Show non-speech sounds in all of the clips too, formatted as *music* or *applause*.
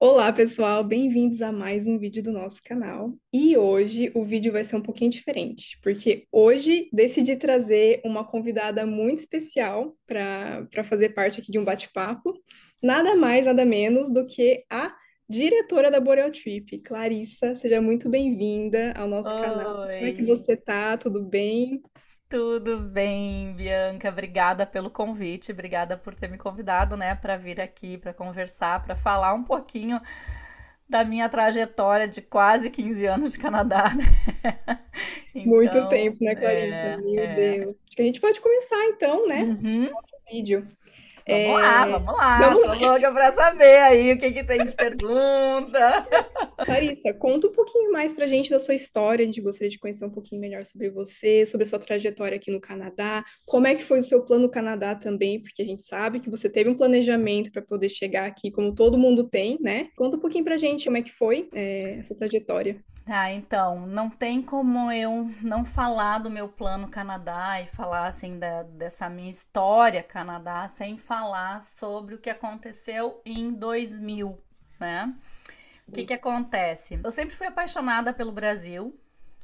Olá, pessoal, bem-vindos a mais um vídeo do nosso canal. E hoje o vídeo vai ser um pouquinho diferente, porque hoje decidi trazer uma convidada muito especial para fazer parte aqui de um bate-papo. Nada mais, nada menos do que a diretora da Boreal Trip, Clarissa. Seja muito bem-vinda ao nosso Oi. canal. Como é que você tá? Tudo bem? Tudo bem, Bianca. Obrigada pelo convite, obrigada por ter me convidado, né, para vir aqui, para conversar, para falar um pouquinho da minha trajetória de quase 15 anos de Canadá. *laughs* Né? Então, Muito tempo, né, Clarissa? É, Meu é... Deus. Acho que a gente pode começar então, né, uhum. nosso vídeo. Vamos lá, é. vamos lá. eu Tô é. louca para saber aí o que, que tem de pergunta. *laughs* Larissa, conta um pouquinho mais pra gente da sua história. A gente gostaria de conhecer um pouquinho melhor sobre você, sobre a sua trajetória aqui no Canadá. Como é que foi o seu plano Canadá também? Porque a gente sabe que você teve um planejamento para poder chegar aqui, como todo mundo tem, né? Conta um pouquinho pra gente como é que foi é, essa trajetória. Ah, então, não tem como eu não falar do meu plano Canadá e falar assim da, dessa minha história Canadá sem falar sobre o que aconteceu em 2000, né? O que, que acontece? Eu sempre fui apaixonada pelo Brasil,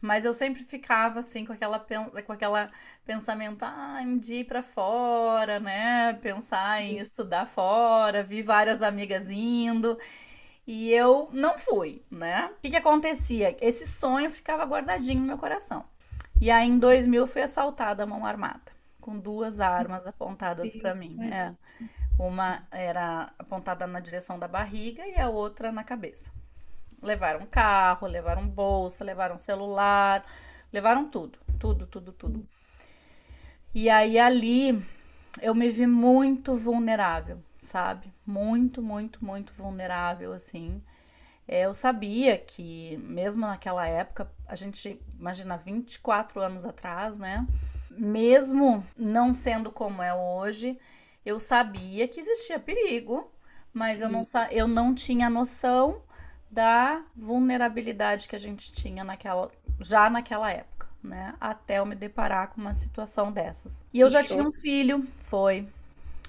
mas eu sempre ficava assim com aquela com aquela pensamento, ah, um dia ir para fora, né? Pensar em uhum. estudar fora, vi várias amigas indo. E eu não fui, né? O que, que acontecia? Esse sonho ficava guardadinho no meu coração. E aí, em 2000, fui assaltada à mão armada, com duas armas apontadas para mim. É. Uma era apontada na direção da barriga e a outra na cabeça. Levaram carro, levaram bolsa, levaram celular, levaram tudo, tudo, tudo, tudo. E aí, ali, eu me vi muito vulnerável sabe? Muito, muito, muito vulnerável, assim. É, eu sabia que, mesmo naquela época, a gente, imagina, 24 anos atrás, né? Mesmo não sendo como é hoje, eu sabia que existia perigo, mas eu não, eu não tinha noção da vulnerabilidade que a gente tinha naquela, já naquela época, né? Até eu me deparar com uma situação dessas. E eu já tinha um filho, foi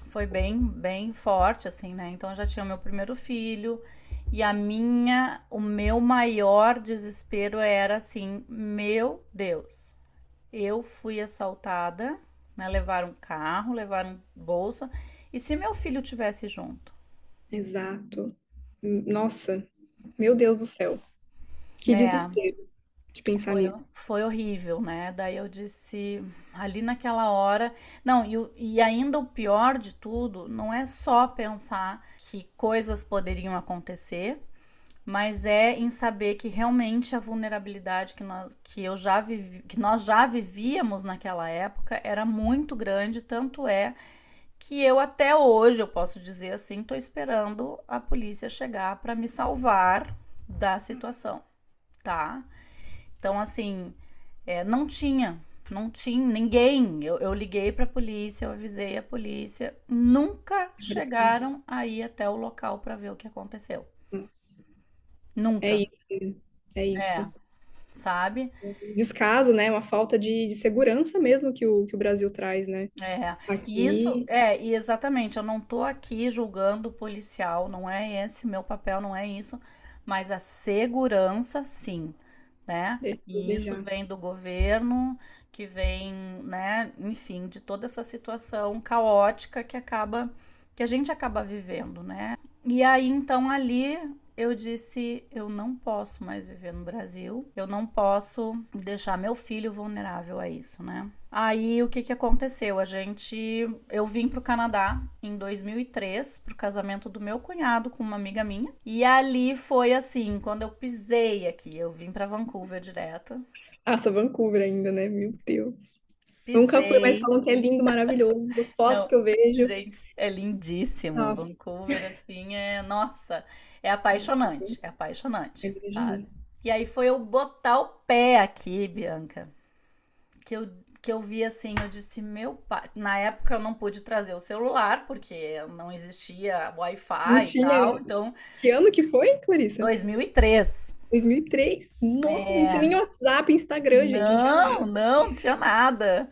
foi bem, bem forte, assim, né? Então eu já tinha o meu primeiro filho e a minha, o meu maior desespero era assim, meu Deus, eu fui assaltada, né? Levaram um carro, levaram bolsa e se meu filho tivesse junto? Exato. Nossa, meu Deus do céu. Que é. desespero de pensar foi, nisso. Foi horrível, né? Daí eu disse, ali naquela hora. Não, e, e ainda o pior de tudo não é só pensar que coisas poderiam acontecer, mas é em saber que realmente a vulnerabilidade que nós, que eu já vivi, que nós já vivíamos naquela época era muito grande, tanto é que eu até hoje eu posso dizer assim, tô esperando a polícia chegar para me salvar da situação, tá? Então, assim, é, não tinha, não tinha ninguém. Eu, eu liguei para a polícia, eu avisei a polícia. Nunca chegaram aí até o local para ver o que aconteceu. Nossa. Nunca. É isso. É, é isso. É, sabe? Descaso, né? Uma falta de, de, segurança mesmo que o, que o Brasil traz, né? É. Aqui... Isso, é, e exatamente. Eu não tô aqui julgando o policial, não é esse meu papel, não é isso. Mas a segurança, sim né? E isso vem do governo, que vem, né, enfim, de toda essa situação caótica que acaba que a gente acaba vivendo, né? E aí então ali eu disse, eu não posso mais viver no Brasil, eu não posso deixar meu filho vulnerável a isso, né? Aí o que, que aconteceu? A gente. Eu vim para o Canadá em 2003 para o casamento do meu cunhado com uma amiga minha. E ali foi assim, quando eu pisei aqui, eu vim para Vancouver direto. Nossa, Vancouver ainda, né? Meu Deus. Pisei. Nunca fui, mas falam que é lindo, maravilhoso. As *laughs* fotos Não, que eu vejo. Gente, é lindíssimo. Ah. Vancouver, assim, é. Nossa, é apaixonante. É apaixonante, é sabe? E aí foi eu botar o pé aqui, Bianca, que eu que eu vi assim, eu disse, meu pai. Na época eu não pude trazer o celular, porque não existia Wi-Fi não tinha... e tal. Então... Que ano que foi, Clarissa? 2003. 2003? Nossa, é... não tinha é. nem WhatsApp, Instagram, gente. Não, não, não tinha nada.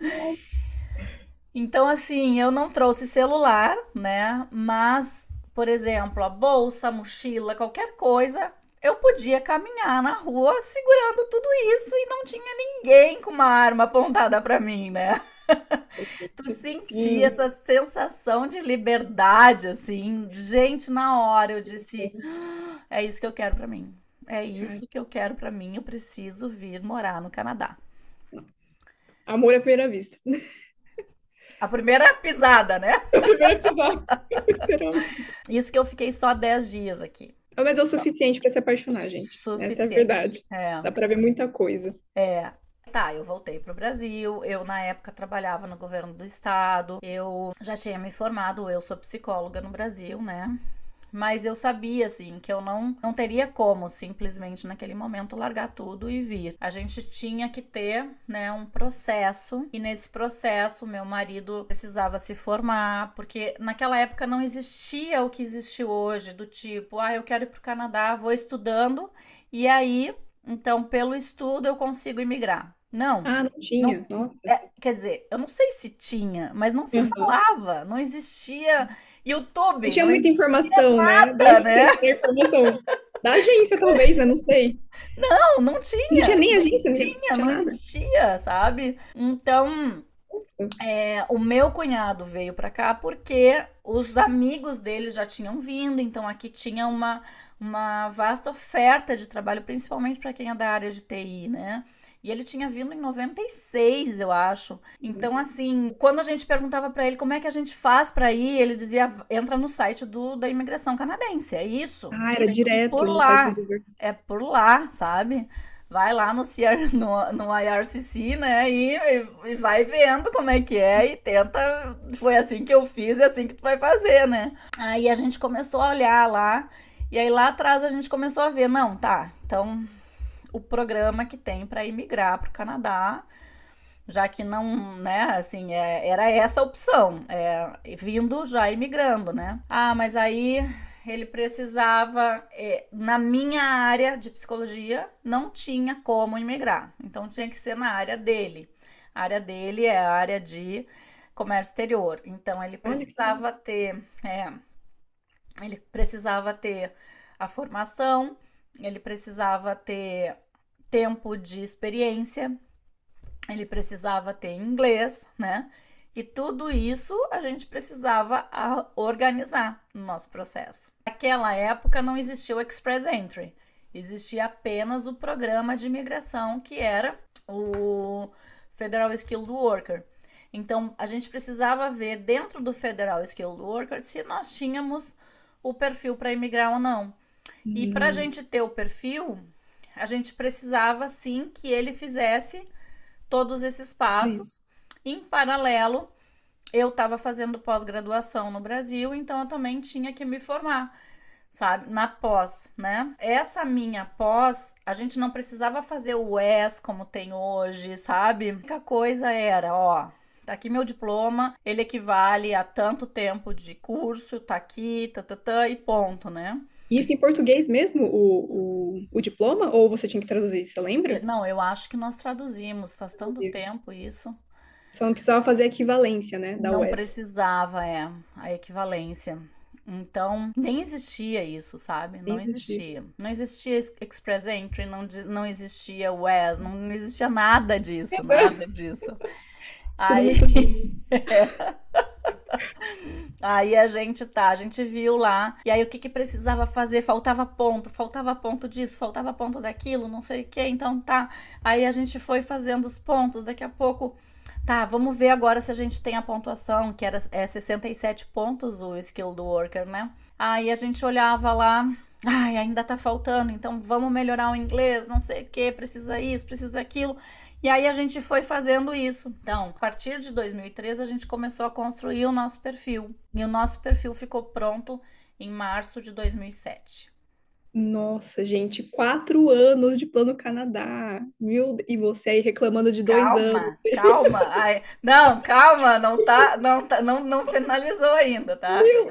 Então, assim, eu não trouxe celular, né? Mas, por exemplo, a bolsa, a mochila, qualquer coisa eu podia caminhar na rua segurando tudo isso e não tinha ninguém com uma arma apontada para mim, né? *laughs* tu sentia Sim. essa sensação de liberdade, assim, gente, na hora eu disse, ah, é isso que eu quero para mim. É isso que eu quero para mim, eu preciso vir morar no Canadá. Amor à primeira vista. A primeira pisada, né? *laughs* A primeira pisada. *laughs* Isso que eu fiquei só 10 dias aqui. Mas é o suficiente para se apaixonar, gente. Suficiente. Essa é a verdade. É. Dá para ver muita coisa. É. Tá, eu voltei pro Brasil. Eu, na época, trabalhava no governo do estado. Eu já tinha me formado, eu sou psicóloga no Brasil, né? Mas eu sabia, assim, que eu não, não teria como simplesmente naquele momento largar tudo e vir. A gente tinha que ter, né, um processo. E nesse processo, meu marido precisava se formar, porque naquela época não existia o que existe hoje, do tipo, ah, eu quero ir para o Canadá, vou estudando, e aí, então, pelo estudo eu consigo imigrar. Não. Ah, não tinha. Não, é, quer dizer, eu não sei se tinha, mas não se uhum. falava, não existia. YouTube. Tinha muita informação, tinha né? nada, né? né? Informação. Da agência, talvez, eu né? Não sei. Não, não tinha. Não tinha nem agência, não tinha, não, tinha, não existia, sabe? Então. É, o meu cunhado veio para cá porque os amigos dele já tinham vindo, então aqui tinha uma, uma vasta oferta de trabalho, principalmente para quem é da área de TI, né? E ele tinha vindo em 96, eu acho. Então, uhum. assim, quando a gente perguntava para ele como é que a gente faz para ir, ele dizia: entra no site do, da imigração canadense. É isso. Ah, era direto. Por lá. É por lá, sabe? vai lá no, CR, *laughs* no, no IRCC, né, e, e, vai vendo como é que é e tenta, foi assim que eu fiz, é assim que tu vai fazer, né. Aí a gente começou a olhar lá, e aí lá atrás a gente começou a ver, não, tá, então o programa que tem para imigrar para o Canadá, já que não, né, assim, é, era essa a opção, é, vindo já imigrando, né? Ah, mas aí ele precisava, é, na minha área de psicologia, não tinha como imigrar, então tinha que ser na área dele. A área dele é a área de comércio exterior, então ele precisava ter, é, ele precisava ter a formação, ele precisava ter tempo de experiência, ele precisava ter inglês, né? E tudo isso a gente precisava organizar no nosso processo. Naquela época não existia o Express Entry, existia apenas o programa de imigração que era o Federal Skilled Worker. Então a gente precisava ver dentro do Federal Skilled Worker se nós tínhamos o perfil para imigrar ou não. E para a uhum. gente ter o perfil, a gente precisava sim que ele fizesse todos esses passos. Sim. Em paralelo, eu estava fazendo pós-graduação no Brasil, então eu também tinha que me formar, sabe, na pós, né? Essa minha pós, a gente não precisava fazer o ES como tem hoje, sabe? A única coisa era, ó, tá aqui meu diploma, ele equivale a tanto tempo de curso, tá aqui, tá, tá, tá e ponto, né? Isso em português mesmo, o, o, o, diploma? Ou você tinha que traduzir, você lembra? Não, eu acho que nós traduzimos, faz tanto Sim. tempo isso. Só não precisava fazer a equivalência, né? Da não US. precisava, é, a equivalência. Então, nem existia isso, sabe? Não existia. existia. Não existia Express Entry, não, não existia WES, não existia nada disso, nada disso. *laughs* Aí. *laughs* aí a gente tá, a gente viu lá. E aí o que, que precisava fazer? Faltava ponto, faltava ponto disso, faltava ponto daquilo, não sei o que. Então tá. Aí a gente foi fazendo os pontos. Daqui a pouco. Tá, vamos ver agora se a gente tem a pontuação, que era é 67 pontos o skill do worker, né? Aí a gente olhava lá, ai, ainda tá faltando, então vamos melhorar o inglês, não sei o que, precisa isso, precisa aquilo. E aí a gente foi fazendo isso. Então, a partir de 2013 a gente começou a construir o nosso perfil. E o nosso perfil ficou pronto em março de 2007. Nossa, gente, quatro anos de plano Canadá. Meu, e você aí reclamando de dois calma, anos. Calma, calma. Não, calma, não tá, não tá, não, não finalizou ainda, tá? Meu,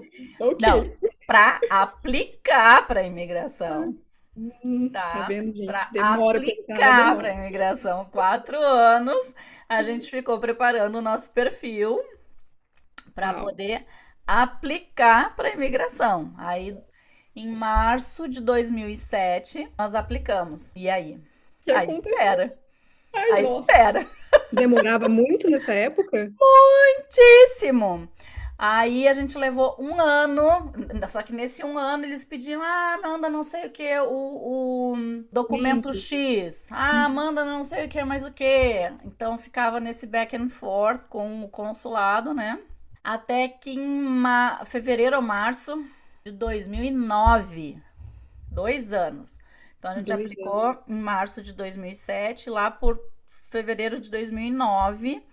okay. Não, para aplicar para imigração tá? tá vendo, gente? Pra demora aplicar para imigração quatro anos, a uhum. gente ficou preparando o nosso perfil para poder aplicar para imigração. Aí, em março de 2007, nós aplicamos. E aí? Que aí espera. a aí espera. Demorava muito nessa época? *laughs* Muitíssimo. Aí a gente levou um ano, só que nesse um ano eles pediam, ah, manda não sei o que, o, o documento Sim. X, ah, uhum. manda não sei o que, mais o que. Então ficava nesse back and forth com o consulado, né? Até que em ma... fevereiro ou março de 2009, dois anos. Então a gente dois aplicou anos. em março de 2007, lá por fevereiro de 2009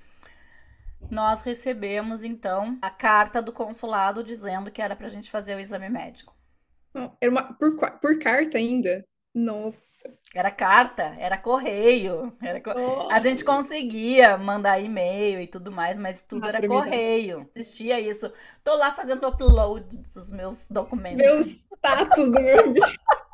nós recebemos então a carta do consulado dizendo que era para a gente fazer o exame médico. Não, era uma por, por carta ainda. Nossa. Era carta, era correio. Era co... A gente conseguia mandar e-mail e tudo mais, mas tudo ah, era correio. Existia isso. Tô lá fazendo upload dos meus documentos. Meus status do meu *laughs*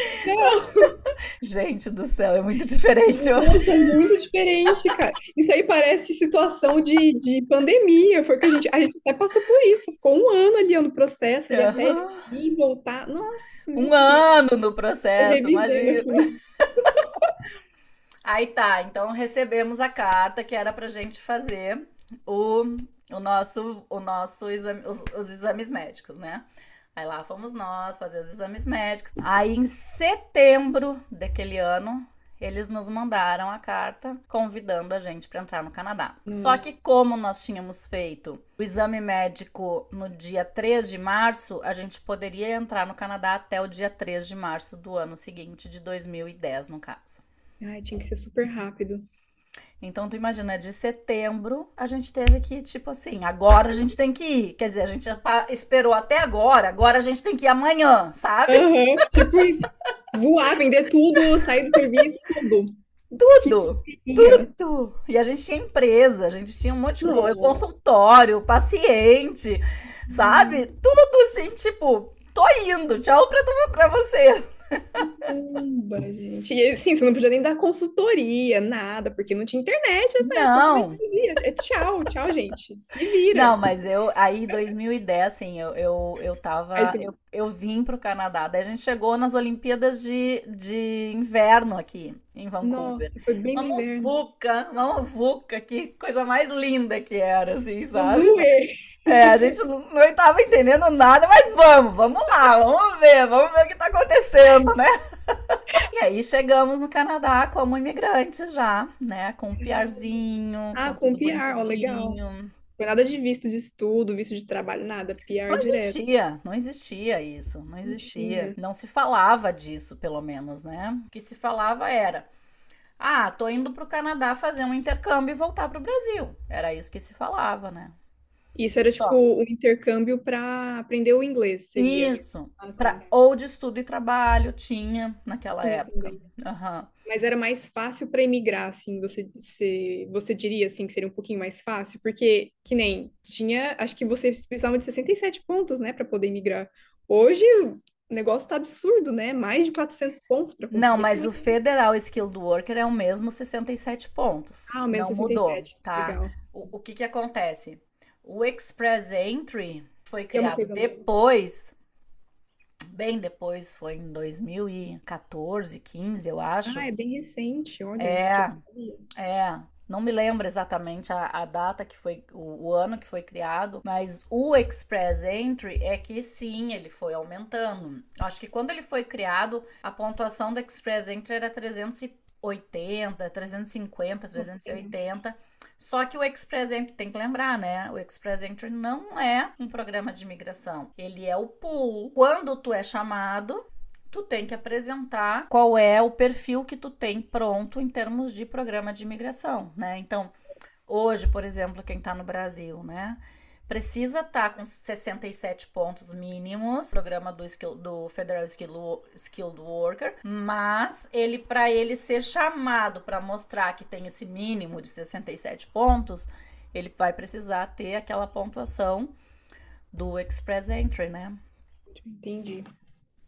*laughs* Gente do céu, é muito diferente. Nossa, é tá muito diferente, cara. Isso aí parece situação de, de pandemia. Foi que a gente, a gente até passou por isso. Ficou um ano ali no processo, uhum. até ir voltar. Nossa. Um ano no processo, é imagina. Né? *laughs* aí tá, então recebemos a carta que era pra gente fazer o, o nosso, o nosso exame, os, os exames médicos, né? Aí lá fomos nós fazer os exames médicos. Aí em setembro daquele ano, eles nos mandaram a carta convidando a gente para entrar no Canadá. Só que como nós tínhamos feito o exame médico no dia 3 de março, a gente poderia entrar no Canadá até o dia 3 de março do ano seguinte, de 2010, no caso. Ai, tinha que ser super rápido. Então, tu imagina, de setembro a gente teve que, tipo assim, agora a gente tem que ir. Quer dizer, a gente esperou até agora, agora a gente tem que ir amanhã, sabe? Uhum, tipo isso. Voar, vender tudo, sair do serviço, tudo. Tudo, tudo. E a gente tinha empresa, a gente tinha um monte de coisa, consultório, paciente, sabe? Uhum. Tudo assim, tipo, tô indo, tchau pra, pra você. Caramba, gente. E assim, você não podia nem dar consultoria, nada, porque não tinha internet. Essa não. É, tchau, tchau, gente. Se vira. Não, mas eu, aí, 2010, assim, eu, eu, eu tava. Aí, assim, eu, eu vim pro Canadá. Daí a gente chegou nas Olimpíadas de, de inverno aqui em Vancouver. Nossa, foi bem uma inverno. uma muvuca, que coisa mais linda que era, assim, sabe? Zoei. É, a gente não estava entendendo nada, mas vamos, vamos lá, vamos ver, vamos ver o que está acontecendo, né? *laughs* E aí chegamos no Canadá como imigrante já, né? Com um uhum. piarzinho. Ah, com, com um piar, ó, legal. Foi nada de visto de estudo, visto de trabalho, nada. PR não existia, não existia isso, não existia. Não se falava disso, pelo menos, né? O que se falava era: ah, tô indo pro Canadá fazer um intercâmbio e voltar pro Brasil. Era isso que se falava, né? Isso era tipo um intercâmbio para aprender o inglês. Seria. Isso. Ah, pra, ou de estudo e trabalho tinha naquela Eu época. Uhum. Mas era mais fácil para emigrar, assim, você, você, você diria assim que seria um pouquinho mais fácil, porque que nem tinha, acho que vocês precisavam de 67 pontos, né, para poder emigrar. Hoje o negócio tá absurdo, né? Mais de 400 pontos para Não, mas o federal skilled worker é o mesmo 67 pontos. Ah, o mesmo Não 67. mudou, tá? Legal. O, o que que acontece? O Express Entry foi criado é depois, bem depois, foi em 2014, 15, eu acho. Ah, é bem recente, olha. É, é. Não me lembro exatamente a, a data que foi, o, o, ano que foi criado, mas o Express Entry é que sim, ele foi aumentando. Acho que quando ele foi criado, a pontuação do Express Entry era 300 e 80, 350, 380. Sim. Só que o Express Entry, tem que lembrar, né? O Express Entry não é um programa de imigração. Ele é o pool. Quando tu é chamado, tu tem que apresentar qual é o perfil que tu tem pronto em termos de programa de imigração, né? Então, hoje, por exemplo, quem está no Brasil, né? precisa estar tá com 67 pontos mínimos, programa do, skill, do Federal Skill, Skilled Worker, mas ele para ele ser chamado para mostrar que tem esse mínimo de 67 pontos, ele vai precisar ter aquela pontuação do Express Entry, né? Entendi.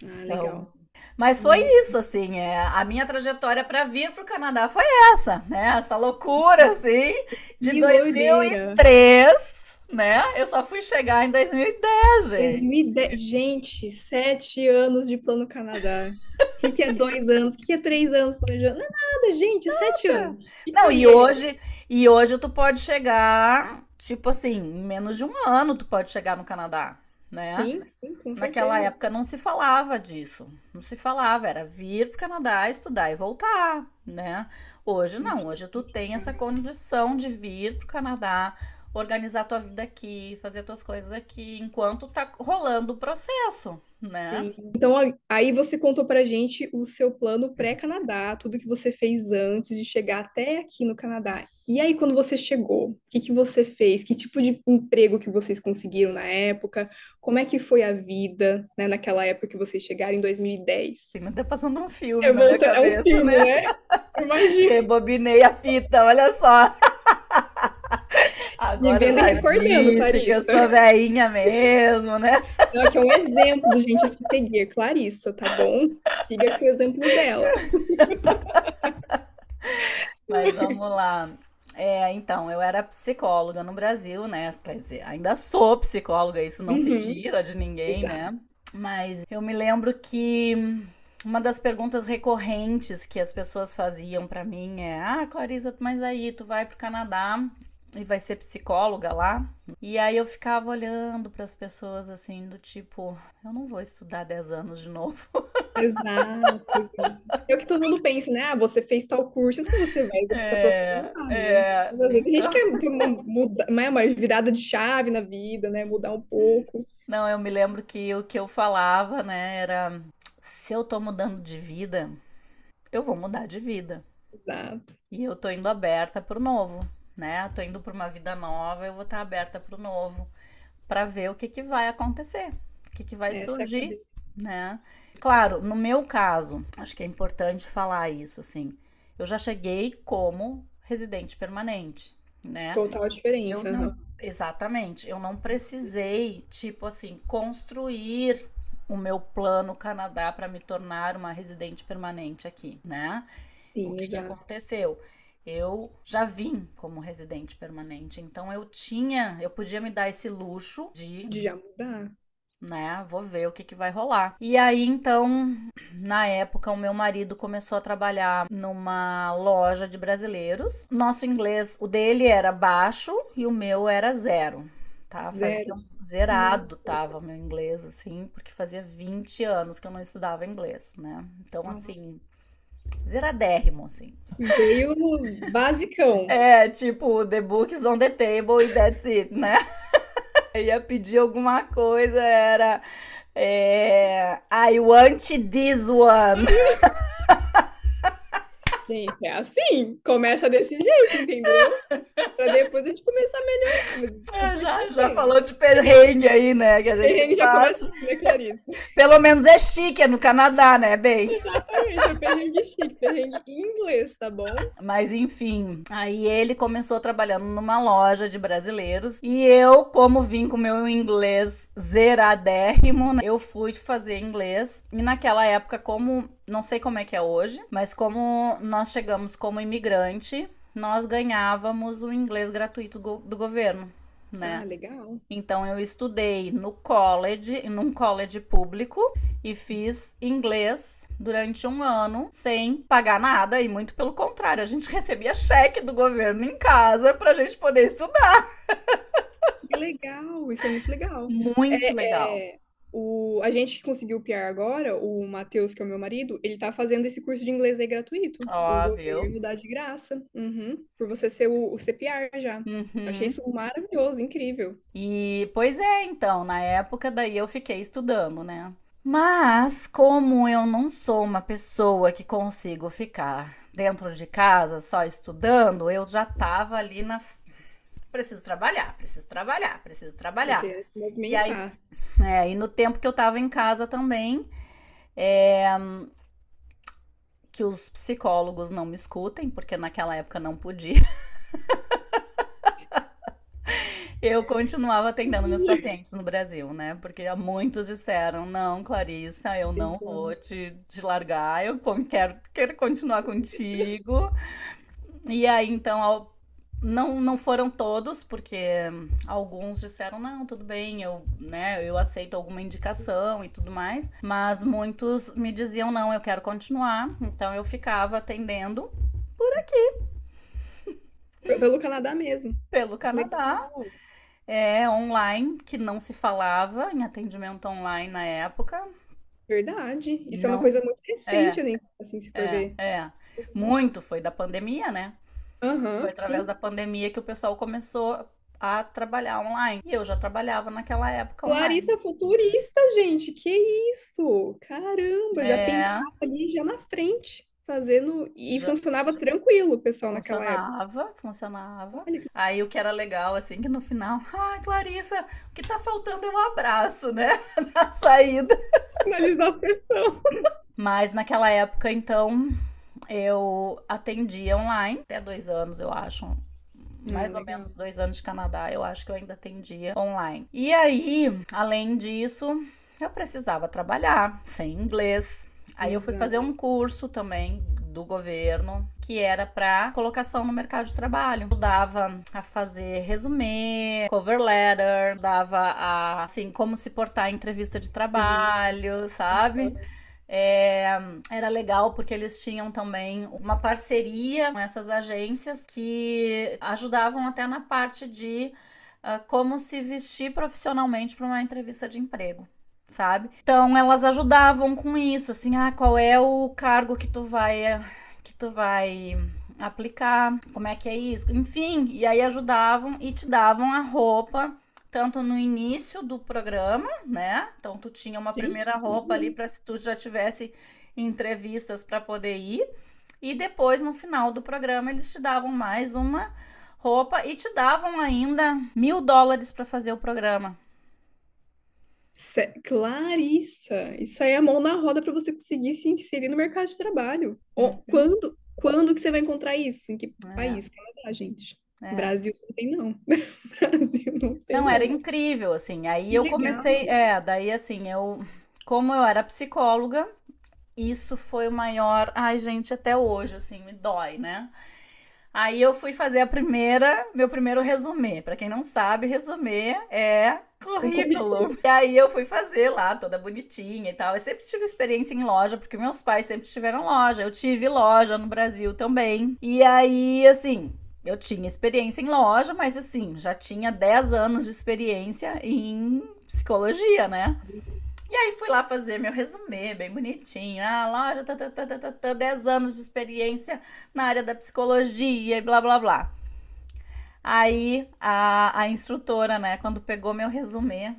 Ah, então, legal. Então, mas foi isso, assim, é, a minha trajetória para vir para o Canadá foi essa, né? Essa loucura, assim, de que 2003 né? Eu só fui chegar em 2010, gente. 2010. Gente, sete anos de Plano Canadá. O *laughs* que, que, é dois anos? O que, que, é três anos planejando? Não é nada, gente, nada. sete anos. Não, e hoje, e hoje tu pode chegar, tipo assim, em menos de um ano tu pode chegar no Canadá. Né? Sim, sim, com Naquela época não se falava disso, não se falava, era vir para o Canadá, estudar e voltar, né? Hoje não, hoje tu tem essa condição de vir para o Canadá, organizar tua vida aqui, fazer tuas coisas aqui, enquanto tá rolando o processo, né? Sim. Então aí você contou pra gente o seu plano pré-Canadá, tudo que você fez antes de chegar até aqui no Canadá. E aí quando você chegou, o que, que você fez? Que tipo de emprego que vocês conseguiram na época? Como é que foi a vida, né, naquela época que vocês chegaram em 2010? Sim, não tá passando um filme Eu na minha cabeça, é um filme, né? né? *laughs* Imagina. Rebobinei a fita, olha só. Agora Ninguém tá recordando, Clarissa. que eu sou veinha mesmo, né? Não, aqui é um exemplo de gente a se seguir, Clarissa, tá bom? Siga aqui o exemplo dela. Mas vamos lá. É, então, eu era psicóloga no Brasil, né? Quer dizer, ainda sou psicóloga, isso não uhum. se tira de ninguém, né? Exato. né? Mas eu me lembro que uma das perguntas recorrentes que as pessoas faziam para mim é: Ah, Clarissa, mas aí tu vai pro Canadá e vai ser psicóloga lá. E aí eu ficava olhando para as pessoas assim, do tipo, eu não vou estudar 10 anos de novo. *laughs* Exato. É o que todo mundo pensa, né? Ah, você fez tal curso, então você vai ser é, profissão. Né? É, né? então... A gente então quer mudar, uma, né? uma virada de chave na vida, né? Mudar um pouco. Não, eu me lembro que o que eu falava, né, era se eu tô mudando de vida, eu vou mudar de vida. Exato. E eu tô indo aberta pro novo né? Tô indo para uma vida nova, eu vou estar tá aberta para o novo, para ver o que que vai acontecer, o que que vai Essa surgir, é né? Claro, no meu caso, acho que é importante falar isso, assim. Eu já cheguei como residente permanente, né? Total diferença. Eu não, né? Exatamente. Eu não precisei, tipo assim, construir o meu plano Canadá para me tornar uma residente permanente aqui, né? Sim, o que, que aconteceu? eu já vim como residente permanente, então eu tinha, eu podia me dar esse luxo de. De mudar né? Vou ver o que, que vai rolar. E aí, então, na época, o meu marido começou a trabalhar numa loja de brasileiros. Nosso inglês, o dele era baixo e o meu era zero. Tá, fazia um zerado tava meu inglês, assim, porque fazia 20 anos que eu não estudava inglês, né? Então, assim, zeradérrimo, assim. veio basicão. *laughs* É, tipo, The Books on the Table e that's it, né? *laughs* Eu ia pedir alguma coisa, era. É, I want this one. *laughs* Gente, é assim. Começa desse jeito, entendeu? pra depois a gente começar melhor É, já, já assim, falou de perrengue aí, né? Que a gente perrengue faz. já começa, né, Clarice? Pelo menos é chique, é no Canadá, né, bem? Exatamente, é perrengue chique, perrengue em inglês, tá bom? Mas enfim, aí ele começou trabalhando numa loja de brasileiros e eu, como vim com meu inglês zeradérrimo, né, eu fui fazer inglês e naquela época, como não sei como é que é hoje, mas como nós chegamos como imigrante, nós ganhávamos o inglês gratuito do, governo. Né? Ah, legal. Então eu estudei no college, num college público e fiz inglês durante um ano sem pagar nada e muito pelo contrário, a gente *laughs* recebia cheque do governo em casa para a gente poder estudar. Que legal, isso é muito legal. Muito é, é legal. É o, a gente que conseguiu o PR agora, o Matheus, que é o meu marido, ele tá fazendo esse curso de inglês aí gratuito. Ó, oh, viu? de graça. Uhum, por você ser o, o CPR já. Uhum. Achei isso maravilhoso, incrível. E, pois é, então, na época daí eu fiquei estudando, né? Mas, como eu não sou uma pessoa que consigo ficar dentro de casa só estudando, eu já tava ali na preciso trabalhar, preciso trabalhar, preciso trabalhar. E aí, é, e no tempo que eu estava em casa também, é, que os psicólogos não me escutem, porque naquela época não podia. *laughs* eu continuava atendendo meus pacientes no Brasil, né? Porque muitos disseram: não, Clarissa, eu não vou te, te largar, eu quero, quero continuar contigo. E aí, então, não, não foram todos, porque alguns disseram, não, tudo bem, eu, né, eu aceito alguma indicação e tudo mais. Mas muitos me diziam, não, eu quero continuar. Então eu ficava atendendo por aqui. Pelo Canadá mesmo. Pelo Canadá. É, online, que não se falava em atendimento online na época. Verdade. Isso é uma coisa muito é. recente, é, né? Assim, se for é, ver. É. Muito, foi da pandemia, né? Uhum, Foi através sim. da pandemia que o pessoal começou a trabalhar online. E eu já trabalhava naquela época online. Clarissa futurista, gente, que isso! Caramba, é... já pensava ali já na frente. Fazendo e já... funcionava tranquilo, pessoal, naquela época. Funcionava, funcionava. Aí o que era legal, assim, que no final, ah, *laughs* Clarissa, o que tá faltando é um abraço, né? *laughs* Na saída. Finalizar a sessão. Mas naquela época, então, eu atendia online, até dois anos, eu acho, mais hum, ou menos dois anos de Canadá, eu acho que eu ainda atendia online. E aí, além disso, eu precisava trabalhar sem inglês. Aí eu fui uhum. fazer um curso também do governo que era para colocação no mercado de trabalho. dava a fazer resumê, cover letter, dava a assim como se portar em entrevista de trabalho, uhum. sabe? Uhum é, era legal porque eles tinham também uma parceria com essas agências que ajudavam até na parte de uh, como se vestir profissionalmente para uma entrevista de emprego sabe? Então elas ajudavam com isso, assim, ah, qual é o cargo que tu vai que tu vai aplicar, como é que é isso, enfim, e aí ajudavam e te davam a roupa tanto no início do programa, né? Então tu tinha uma primeira roupa ali para se tu já tivesse entrevistas para poder ir. E depois no final do programa eles te davam mais uma roupa e te davam ainda mil dólares para fazer o programa. Clarissa, isso aí é a mão na roda para você conseguir se inserir no mercado de trabalho. Uhum. Quando, quando que você vai encontrar isso? Em que é. país? Canadá, gente. É. *laughs* Brasil não tem, não. Brasil não tem. Não, não, era incrível, assim. Aí que eu legal. comecei. É, daí assim, eu. Como eu era psicóloga, isso foi o maior. Ai, gente, até hoje, assim, me dói, né? Aí eu fui fazer a primeira, meu primeiro resumê. Para quem não sabe, resumê é currículo. E aí eu fui fazer lá, toda bonitinha e tal. Eu sempre tive experiência em loja, porque meus pais sempre tiveram loja. Eu tive loja no Brasil também. E aí, assim, eu tinha experiência em loja, mas assim, já tinha 10 anos de experiência em psicologia, né? E aí fui lá fazer meu resumê, bem bonitinho. Ah, loja, tá, tá, tá, tá, tá, tá, 10 anos de experiência na área da psicologia e blá, blá, blá. Aí a, a instrutora, né, quando pegou meu resumê,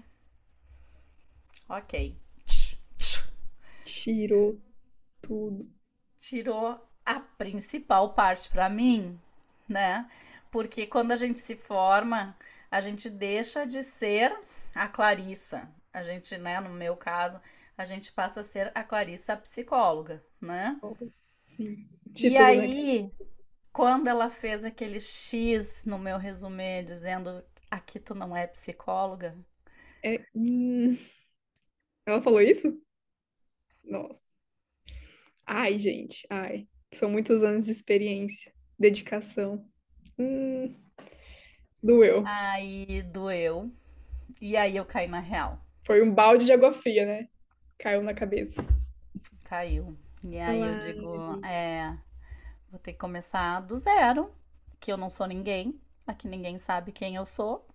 ok. Tirou tudo. Tirou a principal parte para mim né? Porque quando a gente se forma, a gente deixa de ser a Clarissa. A gente, né, no meu caso, a gente passa a ser a Clarissa a psicóloga, né? Sim. e tipo, né? aí, né? quando ela fez aquele X no meu resumê, dizendo aqui tu não é psicóloga. É... Hum, ela falou isso? Nossa. Ai, gente, ai. São muitos anos de experiência dedicação. Hum, doeu. Aí doeu. E aí eu caí na real. Foi um balde de água fria, né? Caiu na cabeça. Caiu. E aí Ai. eu digo, é, vou ter que começar do zero, que eu não sou ninguém, aqui ninguém sabe quem eu sou.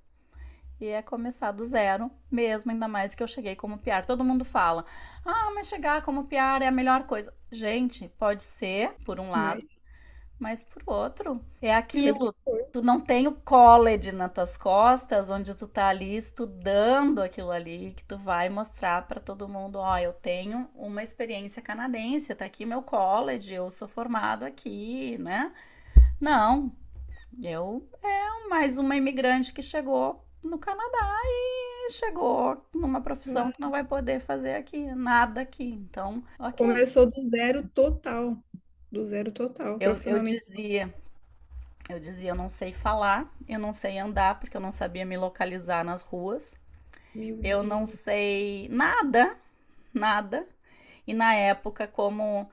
E é começar do zero, mesmo, ainda mais que eu cheguei como piar. Todo mundo fala, ah, mas chegar como piar é a melhor coisa. Gente, pode ser, por um lado, mas por outro. É aquilo, tu não tem o college nas tuas costas, onde tu tá ali estudando aquilo ali, que tu vai mostrar para todo mundo, ó, oh, eu tenho uma experiência canadense, tá aqui meu college, eu sou formado aqui, né? Não. Eu é mais uma imigrante que chegou no Canadá e chegou numa profissão que não vai poder fazer aqui, nada aqui. Então, okay. começou do zero total do zero total. Eu, eu dizia, eu dizia, eu não sei falar, eu não sei andar, porque eu não sabia me localizar nas ruas. Meu eu Deus. não sei nada, nada. E na época, como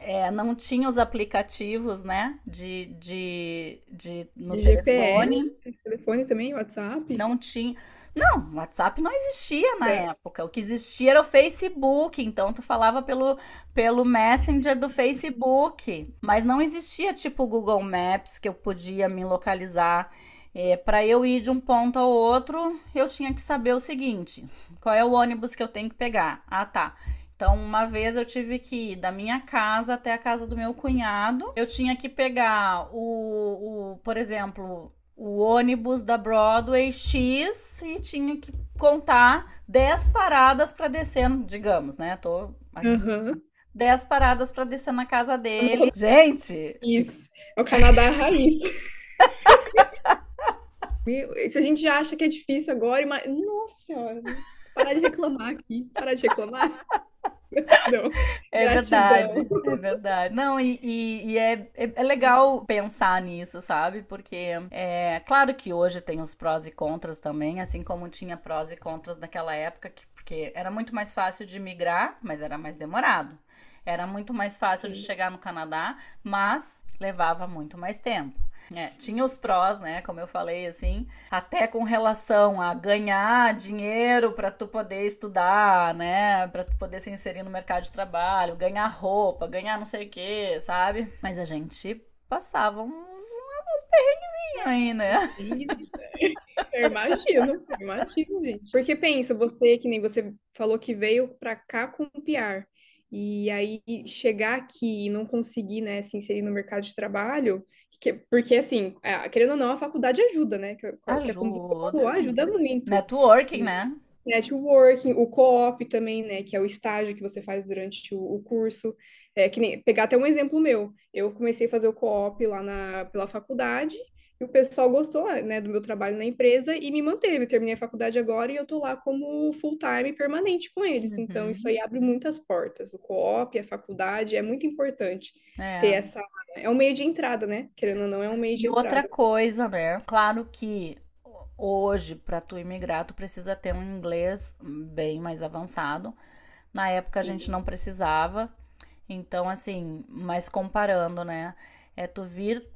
é, não tinha os aplicativos, né? De, de, de no de telefone. GPS, telefone também, WhatsApp. Não tinha. Não, o WhatsApp não existia na é. época. O que existia era o Facebook. Então tu falava pelo, pelo Messenger do Facebook. Mas não existia tipo o Google Maps que eu podia me localizar. É, para eu ir de um ponto ao outro, eu tinha que saber o seguinte: qual é o ônibus que eu tenho que pegar? Ah, tá. Então, uma vez eu tive que ir da minha casa até a casa do meu cunhado. Eu tinha que pegar o, o por exemplo, o ônibus da Broadway X e tinha que contar 10 paradas para descer, digamos, né? Tô aqui. Uhum. 10 paradas para descer na casa dele. *laughs* Gente! Isso. É o Canadá raiz. *laughs* Se a gente já acha que é difícil agora, mas... nossa, senhora, parar de reclamar aqui, parar de reclamar. É verdade, é verdade. Não, e, e, e é, é, é, legal pensar nisso, sabe? Porque é claro que hoje tem os prós e contras também, assim como tinha prós e contras naquela época, que, porque era muito mais fácil de migrar, mas era mais demorado. Era muito mais fácil Sim. de chegar no Canadá, mas levava muito mais tempo. É, tinha os prós, né? Como eu falei, assim, até com relação a ganhar dinheiro para tu poder estudar, né? Para tu poder se inserir no mercado de trabalho, ganhar roupa, ganhar não sei o quê, sabe? Mas a gente passava uns, uns perrenguezinhos aí, né? Sim, é. eu imagino, eu imagino, gente. Porque pensa, você, que nem você falou que veio pra cá com o PR. E aí chegar aqui e não conseguir, né, se inserir no mercado de trabalho, porque, assim, é, querendo ou não, a faculdade ajuda, né? Que, ajuda. ajuda muito. Networking, né? Networking, o co-op também, né? Que é o estágio que você faz durante o, curso. É, que nem, pegar até um exemplo meu. Eu comecei a fazer o co-op lá na, pela faculdade o pessoal gostou ah, né, do meu trabalho na empresa e me manteve. Eu terminei a faculdade agora e eu tô lá como full-time permanente com eles. Uhum. Então, isso aí uhum. abre muitas portas. O co-op, a faculdade, é muito importante é. ter essa. É um meio de entrada, né? Querendo ou não, é um meio de e entrada. Outra coisa, né? Claro que hoje, para tu imigrar, tu precisa ter um inglês bem mais avançado. Na época Sim. a gente não precisava. Então, assim, mas comparando, né? É tu vir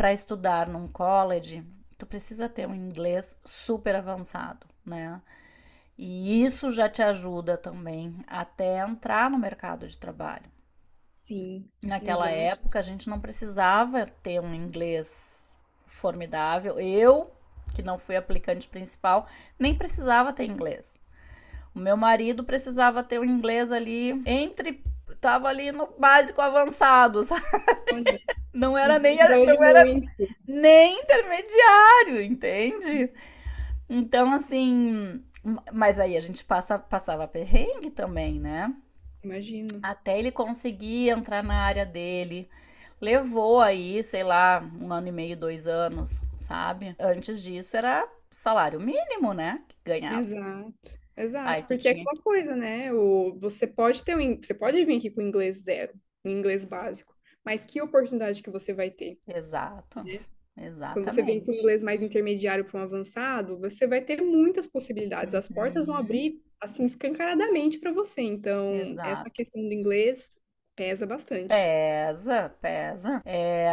para estudar num college, tu precisa ter um inglês super avançado, né? E isso já te ajuda também até entrar no mercado de trabalho. Sim. Naquela exatamente. época a gente não precisava ter um inglês formidável. Eu, que não fui aplicante principal, nem precisava ter inglês. O meu marido precisava ter um inglês ali entre tava ali no básico avançado, *laughs* sabe? não era nem não era nem intermediário, entende? Então assim, mas aí a gente passa, passava perrengue também, né? Imagino. Até ele conseguir entrar na área dele. Levou aí, sei lá, um ano e meio, dois anos, sabe? Antes disso era salário mínimo, né? Que ganhava. Exato. Exato, porque é tinha... é aquela coisa, né? O, você pode ter um, você pode vir aqui com inglês zero, inglês básico, mas que oportunidade que você vai ter? Exato. Né? Exatamente. Quando você vem com inglês mais intermediário para um avançado, você vai ter muitas possibilidades. As portas vão uhum. abrir assim escancaradamente para você. Então, Exato. essa questão do inglês pesa bastante. Pesa, pesa. É,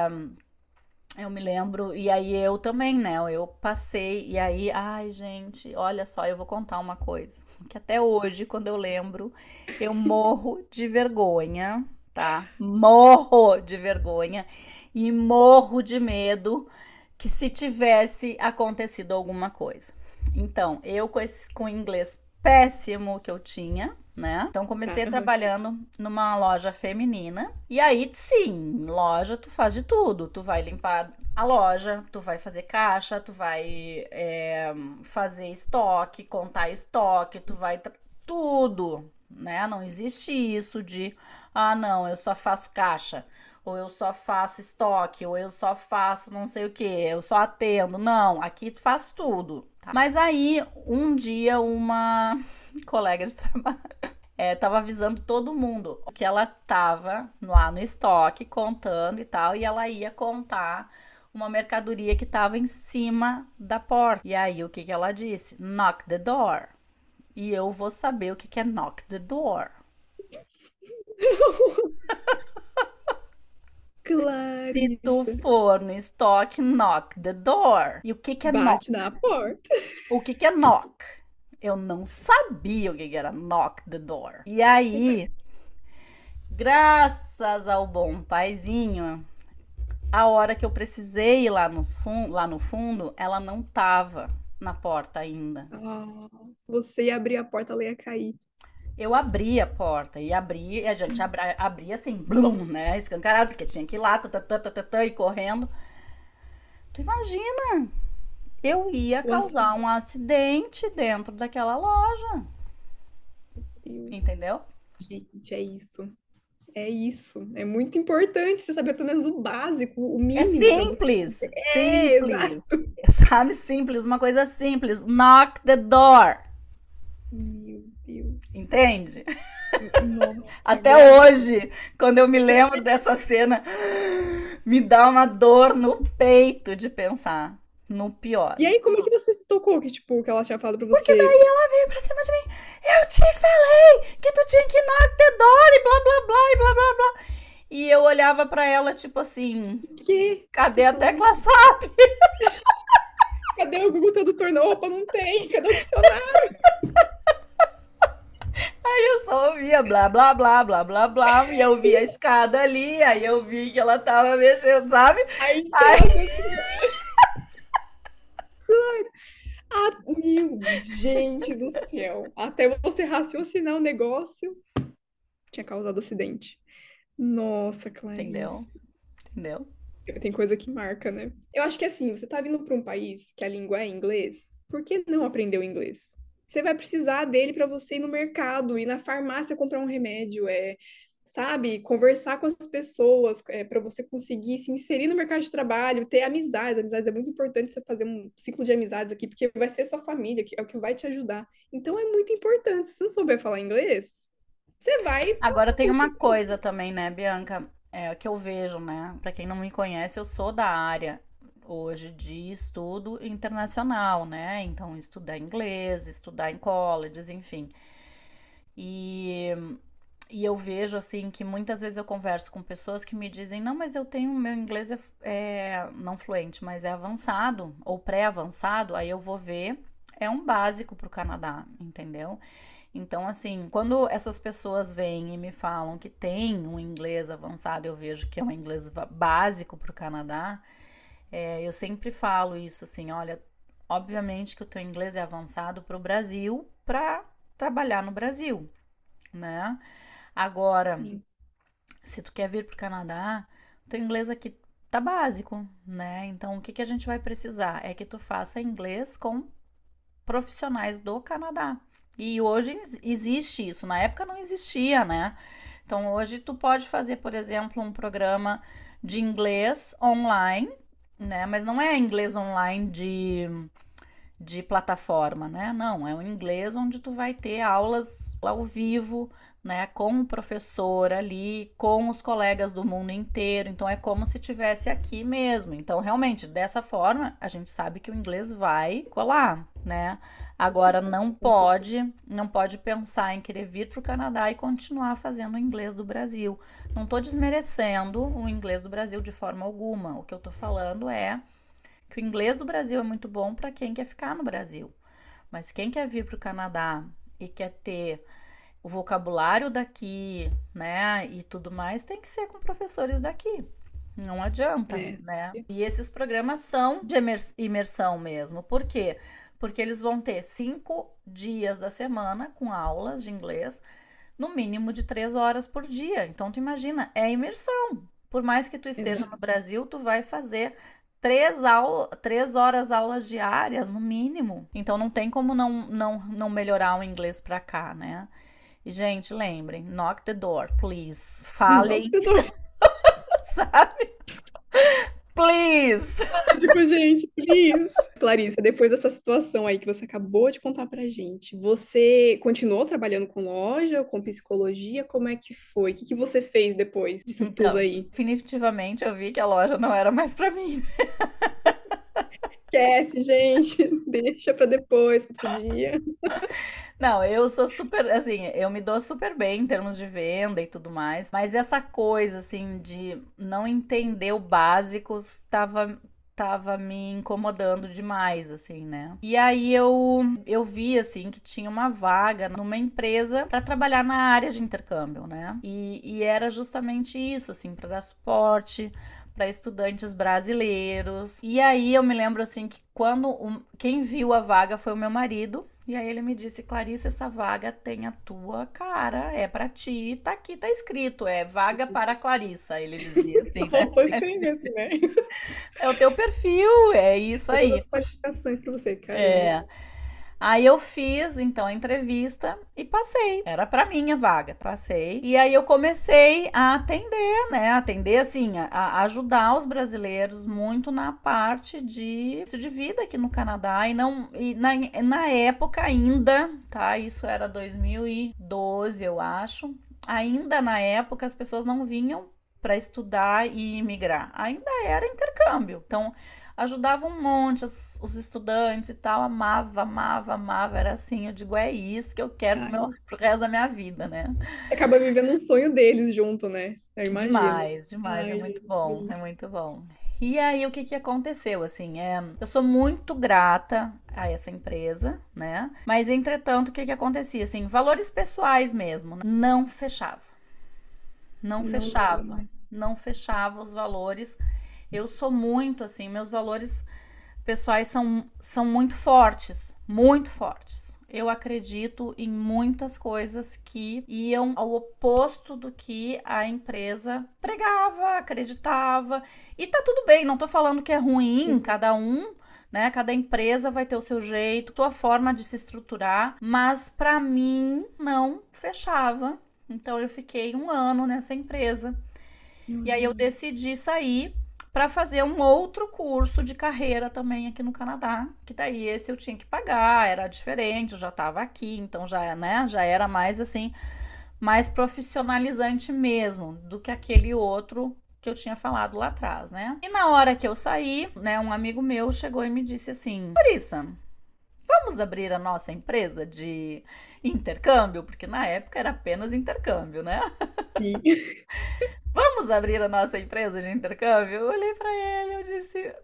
eu me lembro, e aí eu também, né? Eu passei, e aí, ai, gente, olha só, eu vou contar uma coisa. Que até hoje, quando eu lembro, eu morro de vergonha, tá? Morro de vergonha e morro de medo que se tivesse acontecido alguma coisa. Então, eu com, o inglês péssimo que eu tinha, né? Então comecei trabalhando numa loja feminina. E aí, sim, loja tu faz de tudo. Tu vai limpar a loja, tu vai fazer caixa, tu vai é, fazer estoque, contar estoque, tu vai. Tudo, né? Não existe isso de, ah, não, eu só faço caixa, ou eu só faço estoque, ou eu só faço não sei o que, eu só atendo. Não, aqui tu faz tudo. Tá? Mas aí, um dia, uma *laughs* colega de trabalho é, *laughs* tava avisando todo mundo que ela tava lá no estoque contando e tal, e ela ia contar uma mercadoria que estava em cima da porta. E aí o que, que ela disse? Knock the door. E eu vou saber o que, que é knock the door. *laughs* Claro. Se tu for no estoque, knock the door. E o que, que é Bate knock? na porta. O que, que é knock? Eu não sabia o que, que era knock the door. E aí, graças ao bom paizinho, a hora que eu precisei ir lá, nos fun lá no fundo, ela não tava na porta ainda. Oh, você ia abrir a porta, ela ia cair eu abri a porta e abri, e a gente abria abri assim, blum, né? Escancarado, porque tinha que ir lá, tatatata, tá, tá, tá, e correndo. Tu imagina? Eu ia causar um acidente dentro daquela loja. Entendeu? Gente, é isso. É isso. É muito importante você saber pelo menos o básico, o é mínimo. É simples. É, simples. *laughs* Sabe, simples, uma coisa simples. Knock the door entende? Nossa, Até é hoje, quando eu me lembro dessa cena, me dá uma dor no peito de pensar no pior. E aí, como é que você se tocou que, tipo, que ela tinha falado pra você? Porque daí ela veio pra cima de mim. Eu te falei que tu tinha que knock the door e blá blá blá e blá blá blá. E eu olhava pra ela, tipo assim. Que? Cadê a tecla SAP? *laughs* Cadê o Google Tradutor? Não, opa, não tem. Cadê o dicionário? *laughs* Aí eu só ouvia blá, blá, blá, blá, blá, blá, e eu vi a escada ali, aí eu vi que ela tava mexendo, sabe? Aí... aí... Ah, *laughs* meu, gente do céu. Até você raciocinar o negócio, tinha causado acidente. Nossa, Clarice. Entendeu? Entendeu? Tem coisa que marca, né? Eu acho que assim, você tá vindo para um país que a língua é inglês, por que não aprender o inglês? você vai precisar dele para você ir no mercado, ir na farmácia comprar um remédio, é, sabe? Conversar com as pessoas é, para você conseguir se inserir no mercado de trabalho, ter amizades. Amizades é muito importante você fazer um ciclo de amizades aqui, porque vai ser sua família, que é o que vai te ajudar. Então é muito importante. Se você não souber falar inglês, você vai. Agora tem uma coisa também, né, Bianca? É, que eu vejo, né? Para quem não me conhece, eu sou da área hoje de estudo internacional, né? Então, estudar inglês, estudar em colleges, enfim. E, e eu vejo, assim, que muitas vezes eu converso com pessoas que me dizem: não, mas eu tenho, meu inglês é, é não fluente, mas é avançado ou pré-avançado. Aí eu vou ver, é um básico para o Canadá, entendeu? Então, assim, quando essas pessoas vêm e me falam que tem um inglês avançado, eu vejo que é um inglês básico para o Canadá é, eu sempre falo isso assim, olha, obviamente que o teu inglês é avançado para o Brasil, para trabalhar no Brasil, né? Agora, Sim. se tu quer vir para o Canadá, o teu inglês aqui tá básico, né? Então, o que, que a gente vai precisar é que tu faça inglês com profissionais do Canadá. E hoje existe isso, na época não existia, né? Então, hoje tu pode fazer, por exemplo, um programa de inglês online né? Mas não é inglês online de, de plataforma, né? Não, é um inglês onde tu vai ter aulas ao vivo, né? Com o professor ali, com os colegas do mundo inteiro. Então é como se tivesse aqui mesmo. Então realmente dessa forma a gente sabe que o inglês vai colar né? Agora não pode, não pode pensar em querer vir para o Canadá e continuar fazendo o inglês do Brasil. Não estou desmerecendo o inglês do Brasil de forma alguma. O que eu estou falando é que o inglês do Brasil é muito bom para quem quer ficar no Brasil. Mas quem quer vir para o Canadá e quer ter o vocabulário daqui, né, e tudo mais, tem que ser com professores daqui. Não adianta, é. né? E esses programas são de imersão mesmo. Por quê? Porque porque eles vão ter cinco dias da semana com aulas de inglês, no mínimo de três horas por dia. Então, tu imagina, é imersão. Por mais que tu esteja no Brasil, tu vai fazer três, aula, três horas aulas diárias, no mínimo. Então, não tem como não, não, não melhorar o inglês para cá, né? E, gente, lembrem, knock the door, please. Falem. *laughs* Sabe? please! *laughs* Tipo, gente, please. Clarissa, depois dessa situação aí que você acabou de contar pra gente, você continuou trabalhando com loja, com psicologia? Como é que foi? O que, que você fez depois disso então, tudo aí? Definitivamente eu vi que a loja não era mais pra mim. Né? Esquece, gente. *laughs* Deixa para depois, para outro dia. Não, eu sou super, assim, eu me dou super bem em termos de venda e tudo mais, mas essa coisa, assim, de não entender o básico tava, tava me incomodando demais, assim, né? E aí eu, eu vi, assim, que tinha uma vaga numa empresa para trabalhar na área de intercâmbio, né? E, e era justamente isso, assim, para dar suporte, para estudantes brasileiros. E aí eu me lembro assim que quando um, quem viu a vaga foi o meu marido, e aí ele me disse: Clarice, essa vaga tem a tua cara, é para ti, tá aqui, tá escrito, é vaga para Clarissa. Ele dizia assim. Né? *laughs* Assim, né? *laughs* é o teu perfil, é isso aí. As para você, cara. É. Aí eu fiz então a entrevista e passei. Era para minha vaga, passei. E aí eu comecei a atender, né? Atender assim, a, ajudar os brasileiros muito na parte de de vida aqui no Canadá e não e na, na época ainda, tá? Isso era 2012, eu acho. Ainda na época as pessoas não vinham para estudar e imigrar. Ainda era intercâmbio. Então, ajudava um monte os, os, estudantes e tal, amava, amava, amava, era assim, eu digo, é isso que eu quero pro, meu, pro resto da minha vida, né? Acaba vivendo um sonho deles junto, né? Eu imagino. Demais, demais, é Ai, é muito bom, Deus. é muito bom. E aí, o que, que aconteceu? Assim, é, eu sou muito grata a essa empresa, né? Mas, entretanto, o que, que acontecia? Assim, valores pessoais mesmo, né? não fechava. Não, não fechava. Não fechava os valores eu sou muito assim, meus valores pessoais são, são muito fortes, muito fortes. Eu acredito em muitas coisas que iam ao oposto do que a empresa pregava, acreditava. E tá tudo bem, não tô falando que é ruim, cada um né? Cada empresa vai ter o seu jeito, sua forma de se estruturar, mas para mim não fechava. Então eu fiquei um ano nessa empresa. Uhum. E aí eu uhum. decidi sair para fazer um outro curso de carreira também aqui no Canadá, que daí esse eu tinha que pagar, era diferente, eu já estava aqui, então já, né, já era mais assim, mais profissionalizante mesmo do que aquele outro que eu tinha falado lá atrás, né? E na hora que eu saí, né, um amigo meu chegou e me disse assim: "Marissa, Vamos abrir a nossa empresa de intercâmbio? Porque na época era apenas intercâmbio, né? Sim. *laughs* Vamos abrir a nossa empresa de intercâmbio? Eu olhei para ele, eu disse.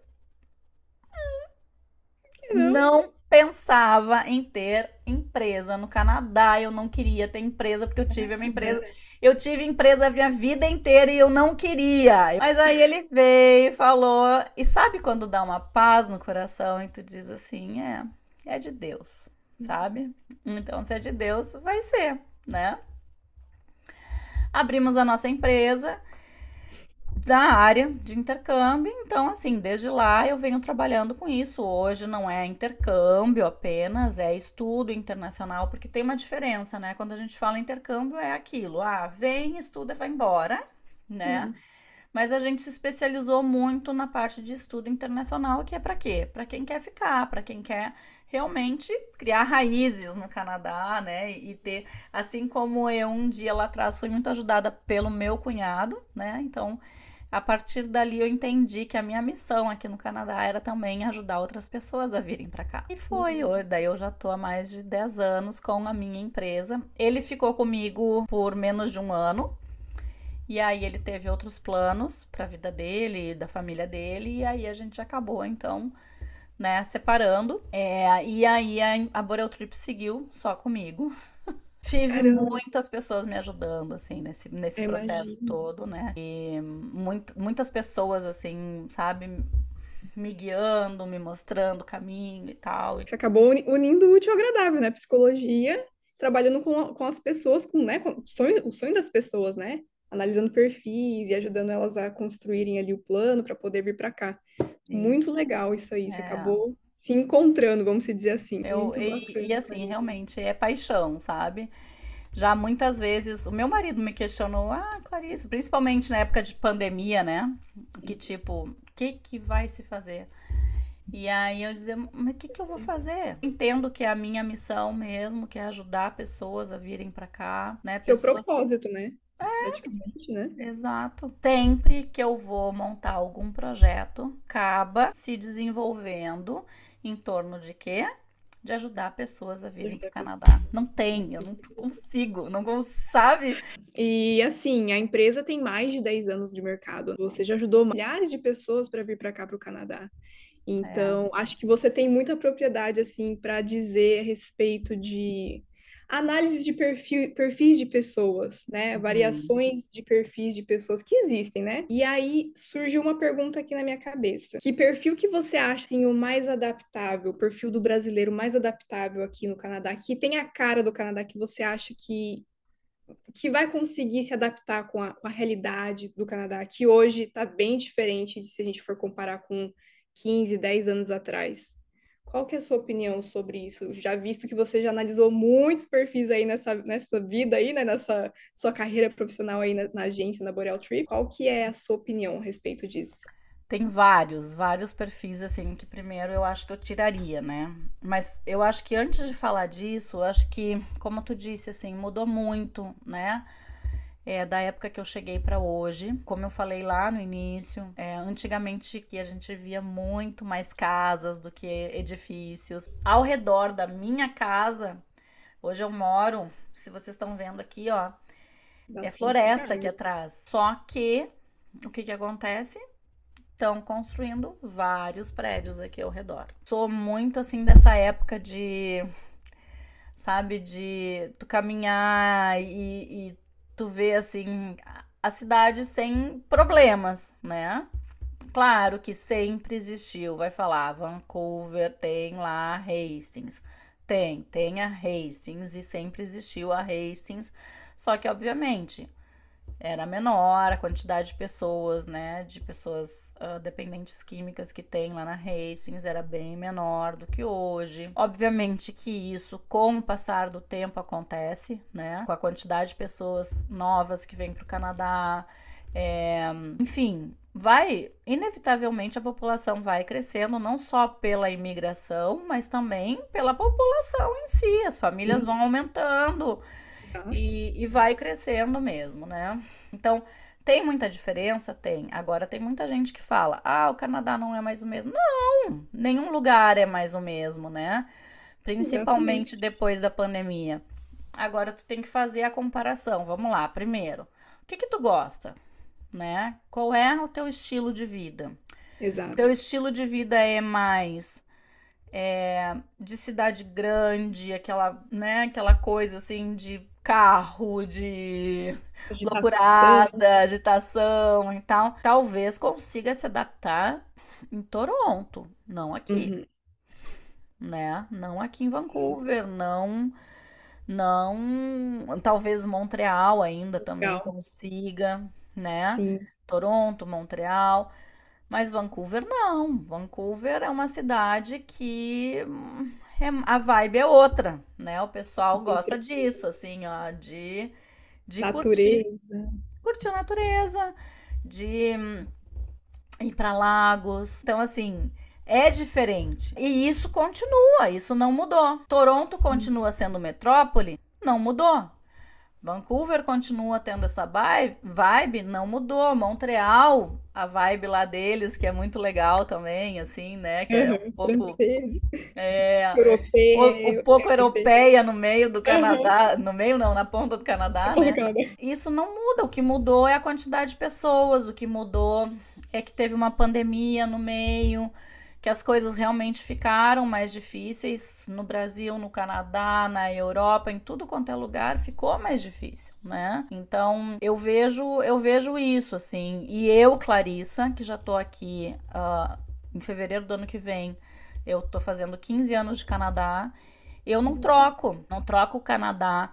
Hum, não pensava em ter empresa no Canadá. Eu não queria ter empresa porque eu tive uma *laughs* empresa. Eu tive empresa a minha vida inteira e eu não queria. Mas aí ele veio, falou, e sabe quando dá uma paz no coração e tu diz assim, é, é de Deus, sabe? Então, se é de Deus, vai ser, né? Abrimos a nossa empresa da área de intercâmbio. Então, assim, desde lá eu venho trabalhando com isso. Hoje não é intercâmbio apenas, é estudo internacional, porque tem uma diferença, né? Quando a gente fala intercâmbio, é aquilo: ah, vem, estuda e vai embora, né? Sim. Mas a gente se especializou muito na parte de estudo internacional, que é para quê? Para quem quer ficar, para quem quer realmente criar raízes no Canadá, né? E ter, assim como eu um dia lá atrás fui muito ajudada pelo meu cunhado, né? Então, a partir dali eu entendi que a minha missão aqui no Canadá era também ajudar outras pessoas a virem para cá. E foi, uhum. eu, daí eu já tô há mais de 10 anos com a minha empresa. Ele ficou comigo por menos de um ano, e aí ele teve outros planos para a vida dele, da família dele, e aí a gente acabou então né, separando. É, e aí a, a Boreal Trip seguiu só comigo. *laughs* Tive Caramba. muitas pessoas me ajudando, assim, nesse, nesse processo imagino. todo, né? E muito, muitas pessoas, assim, sabe, me guiando, me mostrando o caminho e tal. Você acabou unindo o útil ao agradável, né? Psicologia, trabalhando com, com as pessoas, com, né? Com o, sonho, o sonho das pessoas, né? analisando perfis e ajudando elas a construírem ali o plano para poder vir para cá. Isso. Muito legal isso aí, você é. acabou se encontrando, vamos dizer assim. Eu, e, e assim, realmente, é paixão, sabe? Já muitas vezes, o meu marido me questionou, ah, Clarice, principalmente na época de pandemia, né? Que tipo, o que que vai se fazer? E aí eu dizia, mas o que, que eu vou fazer? Entendo que é a minha missão mesmo, que é ajudar pessoas a virem para cá, né? Pessoas... Seu propósito, né? praticamente, né? Exato. Sempre que eu vou montar algum projeto, acaba se desenvolvendo em torno de quê? De ajudar pessoas a virem para o Canadá. Não tem, eu não consigo, não sabe? E assim, a empresa tem mais de 10 anos de mercado. Você já ajudou milhares de pessoas para vir para cá, para o Canadá. Então, é. acho que você tem muita propriedade assim para dizer a respeito de análise de perfil, perfis de pessoas, né? Uhum. Variações de perfis de pessoas que existem, né? E aí surgiu uma pergunta aqui na minha cabeça. Que perfil que você acha assim, o mais adaptável, o perfil do brasileiro mais adaptável aqui no Canadá, que tem a cara do Canadá que você acha que que vai conseguir se adaptar com a, com a realidade do Canadá, que hoje está bem diferente de se a gente for comparar com 15, 10 anos atrás? Qual que é a sua opinião sobre isso? Já visto que você já analisou muitos perfis aí nessa, nessa vida aí, né? Nessa sua carreira profissional aí na, na agência, na Boreal Trip. Qual que é a sua opinião a respeito disso? Tem vários, vários perfis, assim, que primeiro eu acho que eu tiraria, né? Mas eu acho que antes de falar disso, eu acho que, como tu disse, assim, mudou muito, né? é, da época que eu cheguei para hoje. Como eu falei lá no início, é, antigamente que a gente via muito mais casas do que edifícios. Ao redor da minha casa, hoje eu moro, se vocês estão vendo aqui, ó, é floresta aqui atrás. Só que o que, que acontece? Estão construindo vários prédios aqui ao redor. Sou muito assim dessa época de sabe? De tu caminhar e, tu vê assim a cidade sem problemas, né? Claro que sempre existiu, vai falar, Vancouver tem lá Hastings. Tem, tem a Hastings e sempre existiu a Hastings, só que obviamente era menor a quantidade de pessoas, né? De pessoas uh, dependentes químicas que tem lá na Hastings era bem menor do que hoje. Obviamente que isso, com o passar do tempo, acontece, né? Com a quantidade de pessoas novas que vêm para o Canadá. É... enfim, vai inevitavelmente a população vai crescendo não só pela imigração, mas também pela população em si. As famílias vão aumentando. Uhum. E, e vai crescendo mesmo, né? Então, tem muita diferença? Tem. Agora, tem muita gente que fala: ah, o Canadá não é mais o mesmo. Não! Nenhum lugar é mais o mesmo, né? Principalmente Exatamente. depois da pandemia. Agora, tu tem que fazer a comparação. Vamos lá, primeiro. O que, que tu gosta? Né? Qual é o teu estilo de vida? Exato. Teu estilo de vida é mais é, de cidade grande, aquela, né, aquela coisa assim de carro, de agitação. loucurada, agitação e tal, talvez consiga se adaptar em Toronto, não aqui. Uhum. Né? Não aqui em Vancouver, não não talvez Montreal ainda Legal. também consiga, né? Sim. Toronto, Montreal, mas Vancouver não. Vancouver é uma cidade que é, a vibe é outra, né? O pessoal gosta disso, assim, ó, de, de natureza. curtir. Curtir a natureza, de hum, ir para lagos. Então, assim, é diferente. E isso continua, isso não mudou. Toronto continua sendo metrópole, não mudou. Vancouver continua tendo essa vibe, não mudou. Montreal a vibe lá deles, que é muito legal também, assim, né? Que é um uhum, é, pouco. É, um, pouco europeia no meio do Canadá. Uhum. No meio, não, na ponta do Canadá, né? Isso não muda. O que mudou é a quantidade de pessoas, o que mudou é que teve uma pandemia no meio que as coisas realmente ficaram mais difíceis no Brasil, no Canadá, na Europa, em tudo quanto é lugar, ficou mais difícil, né? Então eu vejo, eu vejo isso assim. E eu, Clarissa, que já tô aqui uh, em fevereiro do ano que vem, eu tô fazendo 15 anos de Canadá. Eu não troco, não troco o Canadá,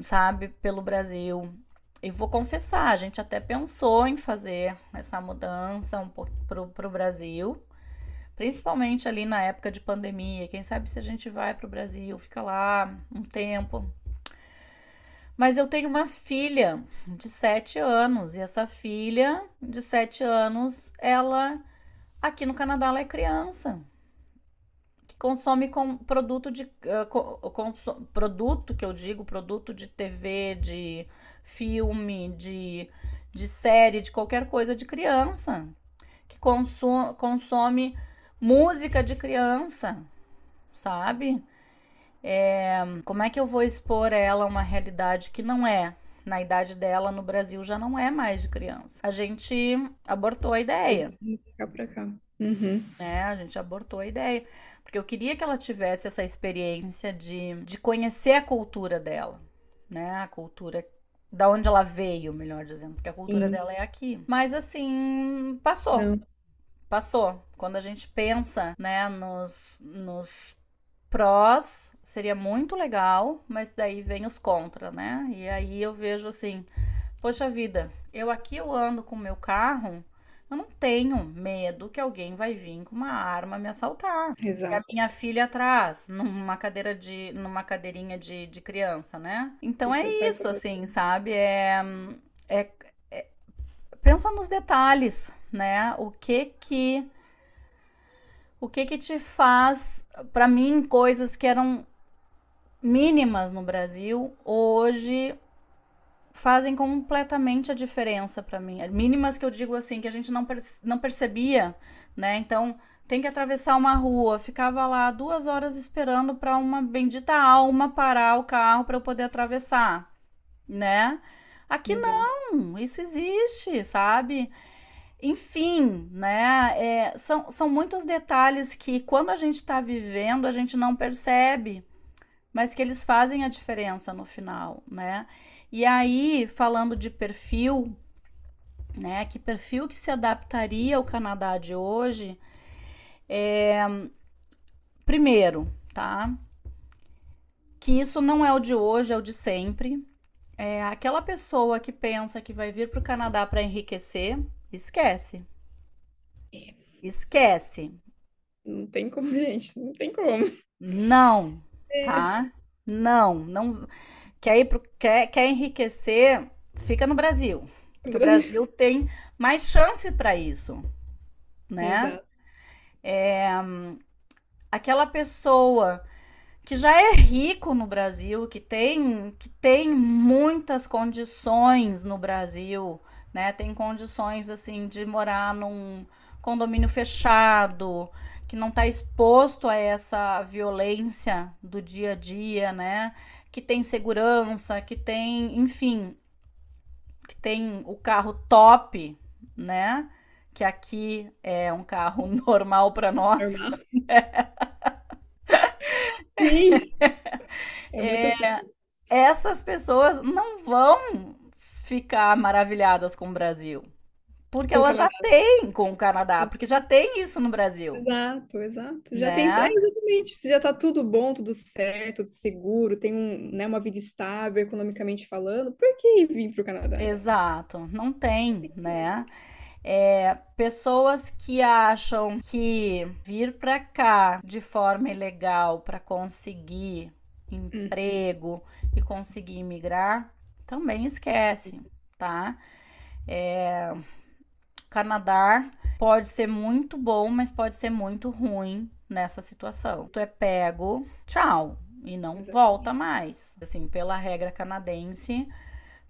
sabe, pelo Brasil. E vou confessar, a gente até pensou em fazer essa mudança um pouco pro, pro Brasil, principalmente ali na época de pandemia. Quem sabe se a gente vai para o Brasil, fica lá um tempo. Mas eu tenho uma filha de 7 anos e essa filha de 7 anos, ela aqui no Canadá ela é criança que consome com produto de uh, produto que eu digo, produto de TV, de filme, de, de série, de qualquer coisa de criança que consu consome música de criança, sabe? É, como é que eu vou expor a ela uma realidade que não é? Na idade dela, no Brasil, já não é mais de criança. A gente abortou a ideia. Ficar pra cá. Uhum. É, a gente abortou a ideia. Porque eu queria que ela tivesse essa experiência de, de conhecer a cultura dela, né? A cultura da onde ela veio, melhor dizendo, porque a cultura Sim. dela é aqui. Mas assim, passou. Não passou. Quando a gente pensa, né, nos, nos prós, seria muito legal, mas daí vem os contra, né? E aí eu vejo assim, poxa vida, eu aqui eu ando com o meu carro, eu não tenho medo que alguém vai vir com uma arma me assaltar. Exato. E a minha filha atrás, numa cadeira de. numa cadeirinha de, de criança, né? Então isso é, é isso, assim, sabe? É, é, é. Pensa nos detalhes, né? O que que o que que te faz, para mim, coisas que eram mínimas no Brasil, hoje fazem completamente a diferença para mim. Mínimas que eu digo assim, que a gente não, perce não percebia, né? Então, tem que atravessar uma rua, ficava lá duas horas esperando para uma bendita alma parar o carro para eu poder atravessar, né? Aqui uhum. não, isso existe, sabe? enfim, né? É, são, são muitos detalhes que quando a gente está vivendo a gente não percebe, mas que eles fazem a diferença no final, né? E aí, falando de perfil, né? Que perfil que se adaptaria ao Canadá de hoje? É, primeiro, tá? Que isso não é o de hoje, é o de sempre. É aquela pessoa que pensa que vai vir para o Canadá para enriquecer, Esquece. É. Esquece. Não tem como, gente. Não tem como. Não, é. tá? Não, não. Quer, ir pro, quer, quer enriquecer, fica no Brasil. Porque o Brasil tem mais chance para isso, né? Exato. É, aquela pessoa que já é rico no Brasil, que tem, que tem muitas condições no Brasil, né? Tem condições assim de morar num condomínio fechado, que não está exposto a essa violência do dia a dia, né? Que tem segurança, que tem, enfim, que tem o carro top, né? Que aqui é um carro *laughs* normal para nós. Normal. Né? *laughs* Sim. *laughs* É, é essas pessoas não vão ficar maravilhadas com o Brasil. Porque com ela já tem com o Canadá, porque já tem isso no Brasil. Exato, exato. Já né? tem, é, exatamente. Se já está tudo bom, tudo certo, tudo seguro, tem um, né, uma vida estável economicamente falando, por que vir para o Canadá? Exato, não tem, né? É, pessoas que acham que vir para cá de forma ilegal para conseguir uhum. emprego uhum. e conseguir imigrar também esquece, tá? É, Canadá pode ser muito bom, mas pode ser muito ruim nessa situação. Tu é pego, tchau, e não Exatamente. volta mais. Assim, pela regra canadense,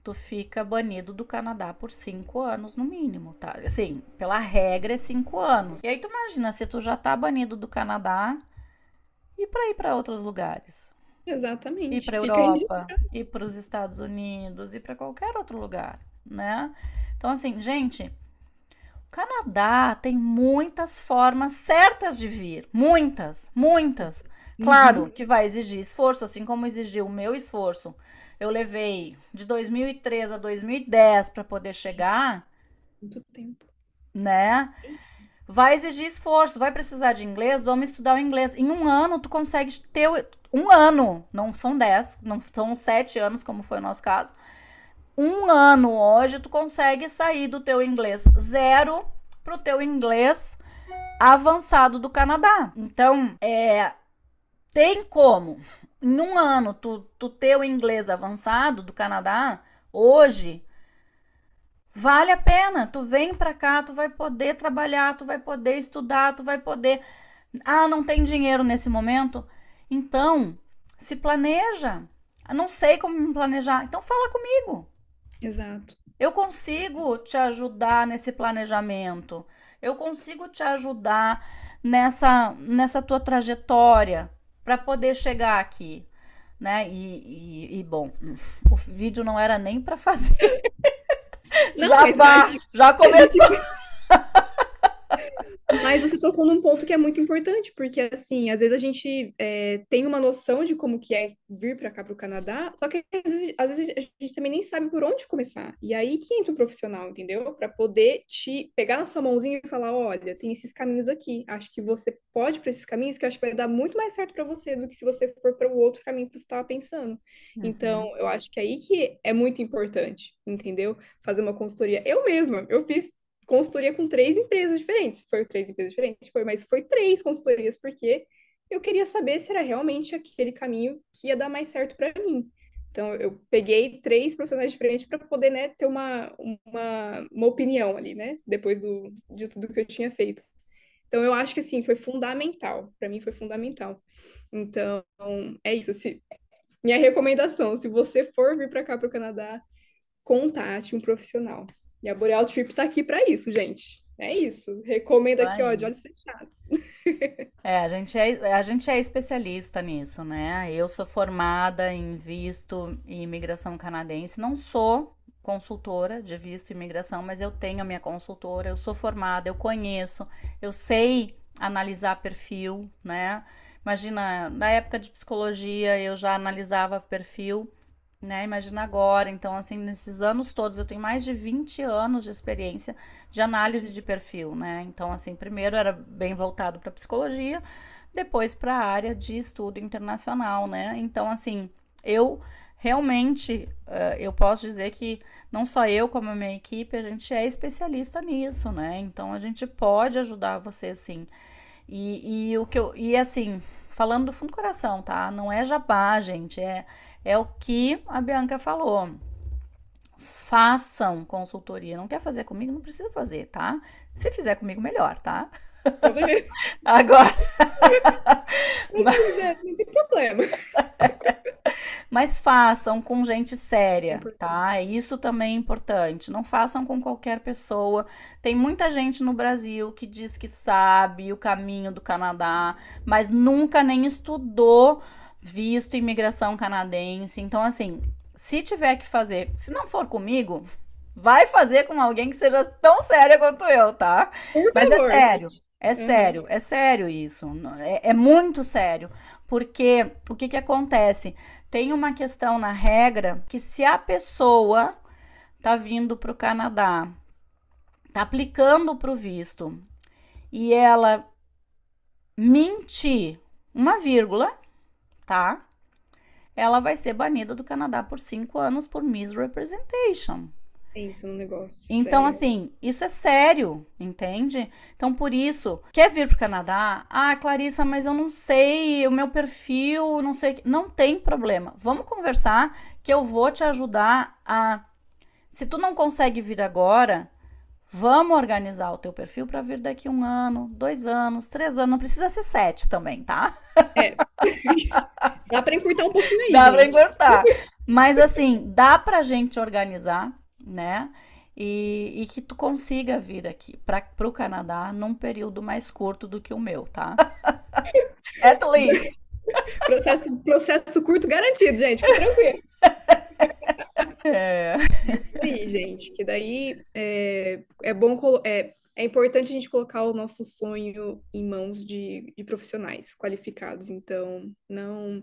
tu fica banido do Canadá por cinco anos no mínimo, tá? Assim, pela regra é cinco anos. E aí tu imagina se tu já tá banido do Canadá e para ir para outros lugares. Exatamente. E para a Europa, e para os Estados Unidos, e para qualquer outro lugar, né? Então, assim, gente, o Canadá tem muitas formas certas de vir. Muitas, muitas. Claro uhum. que vai exigir esforço, assim como exigiu o meu esforço. Eu levei de 2003 a 2010 para poder chegar. Muito tempo. Né? vai exigir esforço, vai precisar de inglês, vamos estudar o inglês. Em um ano, tu consegue ter um ano, não são dez, não são sete anos, como foi o nosso caso. Um ano hoje, tu consegue sair do teu inglês zero pro teu inglês avançado do Canadá. Então, é, tem como, em um ano, tu, tu ter o inglês avançado do Canadá, hoje, Vale a pena. Tu vem para cá, tu vai poder trabalhar, tu vai poder estudar, tu vai poder. Ah, não tem dinheiro nesse momento? Então, se planeja. Eu não sei como me planejar. Então fala comigo. Exato. Eu consigo te ajudar nesse planejamento. Eu consigo te ajudar nessa nessa tua trajetória para poder chegar aqui, né? E, e, e bom, *laughs* o vídeo não era nem para fazer. *laughs* Não, já, mas, já começou. Mas você tocou num ponto que é muito importante, porque assim, às vezes a gente é, tem uma noção de como que é vir para cá para o Canadá, só que às vezes, às vezes, a gente também nem sabe por onde começar. E aí que entra o profissional, entendeu? Para poder te pegar na sua mãozinha e falar, olha, tem esses caminhos aqui, acho que você pode para esses caminhos, que eu acho que vai dar muito mais certo para você do que se você for para o outro caminho que você estava pensando. Uhum. Então, eu acho que é aí que é muito importante, entendeu? Fazer uma consultoria. Eu mesma, eu fiz consultoria com três empresas diferentes. Foi três empresas diferentes, foi, mas foi três consultorias, porque eu queria saber se era realmente aquele caminho que ia dar mais certo para mim. Então, eu peguei três profissionais diferentes para poder né, ter uma, uma, uma, opinião ali, né? Depois do, de tudo que eu tinha feito. Então, eu acho que, assim, foi fundamental. Para mim, foi fundamental. Então, é isso. Se, minha recomendação, se você for vir para cá, para o Canadá, contate um profissional. E a Boreal Trip tá aqui para isso, gente. É isso. Recomendo Vai. aqui, ó, de olhos fechados. *laughs* É, a gente é, a gente é especialista nisso, né? Eu sou formada em visto e imigração canadense. Não sou consultora de visto e imigração, mas eu tenho a minha consultora, eu sou formada, eu conheço, eu sei analisar perfil, né? Imagina, na época de psicologia eu já analisava perfil né? Imagina agora. Então, assim, nesses anos todos, eu tenho mais de 20 anos de experiência de análise de perfil, né? Então, assim, primeiro era bem voltado para psicologia, depois para a área de estudo internacional, né? Então, assim, eu realmente, uh, eu posso dizer que não só eu, como a minha equipe, a gente é especialista nisso, né? Então, a gente pode ajudar você, assim. E, e o que eu. E assim, falando do fundo do coração, tá? Não é jabá, gente. É, é o que a Bianca falou. Façam consultoria. Não quer fazer comigo? Não precisa fazer, tá? Se fizer comigo, melhor, tá? *laughs* Agora. Mas... Não tem problema. *laughs* Mas façam com gente séria, tá? Isso também é importante. Não façam com qualquer pessoa. Tem muita gente no Brasil que diz que sabe o caminho do Canadá, mas nunca nem estudou visto imigração canadense. Então, assim, se tiver que fazer, se não for comigo, vai fazer com alguém que seja tão séria quanto eu, tá? Por Mas favor. é sério. É uhum. sério, é sério isso. É, é, muito sério. Porque o que, que acontece? Tem uma questão na regra que se a pessoa tá vindo para o Canadá, tá aplicando para o visto e ela mentir uma vírgula, tá? Ela vai ser banida do Canadá por cinco anos por misrepresentation. Pensa no negócio. Então, sério. assim, isso é sério, entende? Então, por isso, quer vir pro Canadá? Ah, Clarissa, mas eu não sei, o meu perfil, não sei. Não tem problema. Vamos conversar que eu vou te ajudar a. Se tu não consegue vir agora, vamos organizar o teu perfil para vir daqui um ano, dois anos, três anos. Não precisa ser sete também, tá? É, *laughs* dá para encurtar um pouquinho aí. Dá para encurtar. Mas assim, dá pra gente organizar, né? E, e que tu consiga vir aqui para o Canadá num período mais curto do que o meu, tá? *laughs* At least. processo, processo curto garantido, gente. Fica tranquilo. *laughs* É. Sim, gente, que daí é, é bom é, é importante a gente colocar o nosso sonho em mãos de, de profissionais qualificados. Então, não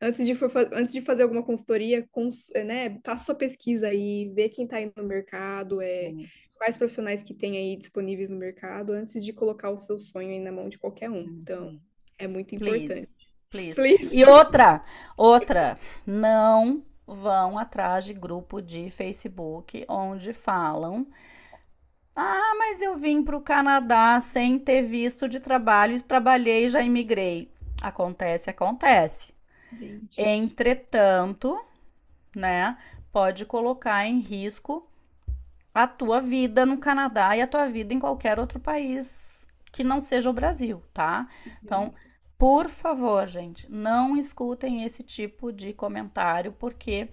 antes de, for, antes de fazer alguma consultoria, cons, eh, né, faça sua pesquisa aí, vê quem está aí no mercado, é, é quais profissionais que tem aí disponíveis no mercado, antes de colocar o seu sonho aí na mão de qualquer um. Uhum. Então, é muito importante. Please. Please. Please. E outra, outra, não vão atrás de grupo de Facebook onde falam ah, mas eu vim para o Canadá sem ter visto de trabalho, trabalhei e já imigrei. Acontece, acontece. Entretanto, né, pode colocar em risco a tua vida no Canadá e a tua vida em qualquer outro país que não seja o Brasil, tá? Então, por favor, gente, não escutem esse tipo de comentário porque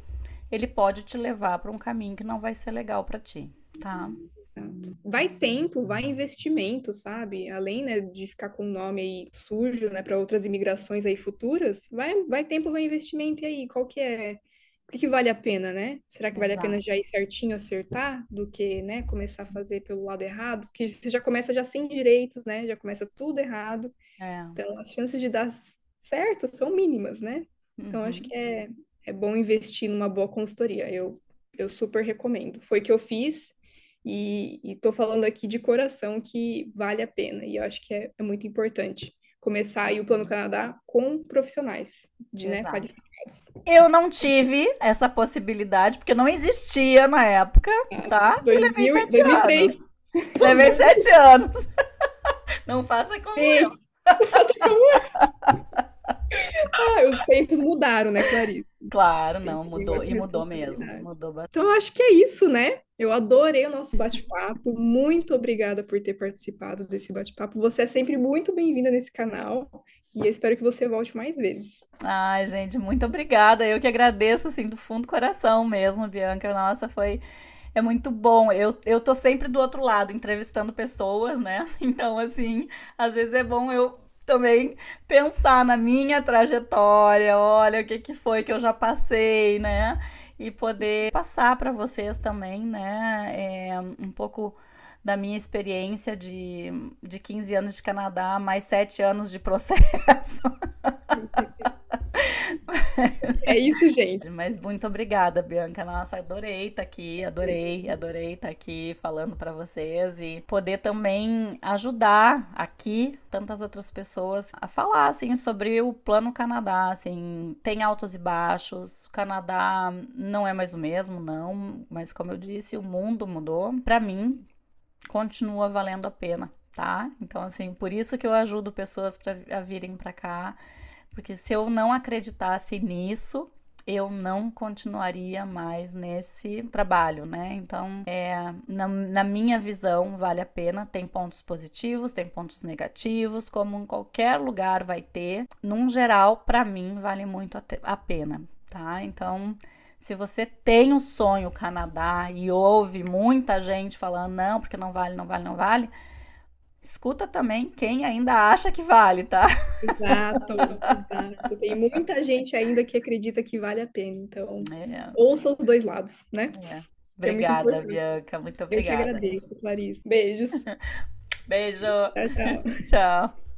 ele pode te levar para um caminho que não vai ser legal para ti, tá? Vai tempo, vai investimento, sabe? Além né, de ficar com o nome aí sujo, né, para outras imigrações aí futuras, vai, vai tempo, vai investimento e aí, qual que é? O que, que vale a pena, né? Será que vale Exato. a pena já ir certinho acertar do que, né, começar a fazer pelo lado errado? Porque você já começa já sem direitos, né? Já começa tudo errado. É. Então as chances de dar certo são mínimas, né? Então, uhum. Então acho que é, é bom investir numa boa consultoria. Eu eu super recomendo. Foi o que eu fiz e estou falando aqui de coração que vale a pena e eu acho que é, é muito importante começar aí o Plano Canadá com profissionais, de né, qualificados. Eu não tive essa possibilidade, porque não existia na época, é, tá? 2000, levei sete 2003. anos. Levei sete anos. *laughs* Não faça como Sim. eu. Não faça como eu. *laughs* ah, os tempos mudaram, né, Clarice? Claro, não, mudou e mudou mesmo. Mudou bastante. Então, acho que é isso, né? Eu adorei o nosso bate-papo. Muito obrigada por ter participado desse bate-papo. Você é sempre muito bem-vinda nesse canal. E eu espero que você volte mais vezes. Ai, gente, muito obrigada. Eu que agradeço, assim, do fundo do coração mesmo, Bianca. Nossa, foi é muito bom. Eu, eu tô sempre do outro lado, entrevistando pessoas, né? *laughs* Então, assim, às vezes é bom eu também pensar na minha trajetória, olha o que, que foi que eu já passei, né? E poder passar para vocês também, né? É, um pouco da minha experiência de, de 15 anos de Canadá, mais 7 anos de processo. *laughs* É isso, gente. Mas muito obrigada, Bianca. Nossa, adorei estar tá aqui, adorei, adorei estar tá aqui falando para vocês e poder também ajudar aqui tantas outras pessoas a falar assim sobre o plano Canadá, assim, tem altos e baixos. O Canadá não é mais o mesmo, não, mas como eu disse, o mundo mudou. Para mim, continua valendo a pena, tá? Então assim, por isso que eu ajudo pessoas para virem para cá porque se eu não acreditasse nisso, eu não continuaria mais nesse trabalho, né? Então, é, na, na, minha visão, vale a pena. Tem pontos positivos, tem pontos negativos, como em qualquer lugar vai ter. Num geral, para mim, vale muito a, te, a pena, tá? Então. Se você tem o sonho Canadá e ouve muita gente falando não, porque não vale, não vale, não vale, escuta também quem ainda acha que vale, tá? Exato, exato. Tem muita gente ainda que acredita que vale a pena, então é. ouça os dois lados, né? É. Obrigada, é muito Bianca, muito obrigada. Eu que agradeço, Clarice. Beijos. *laughs* Beijo. Tchau, tchau. tchau.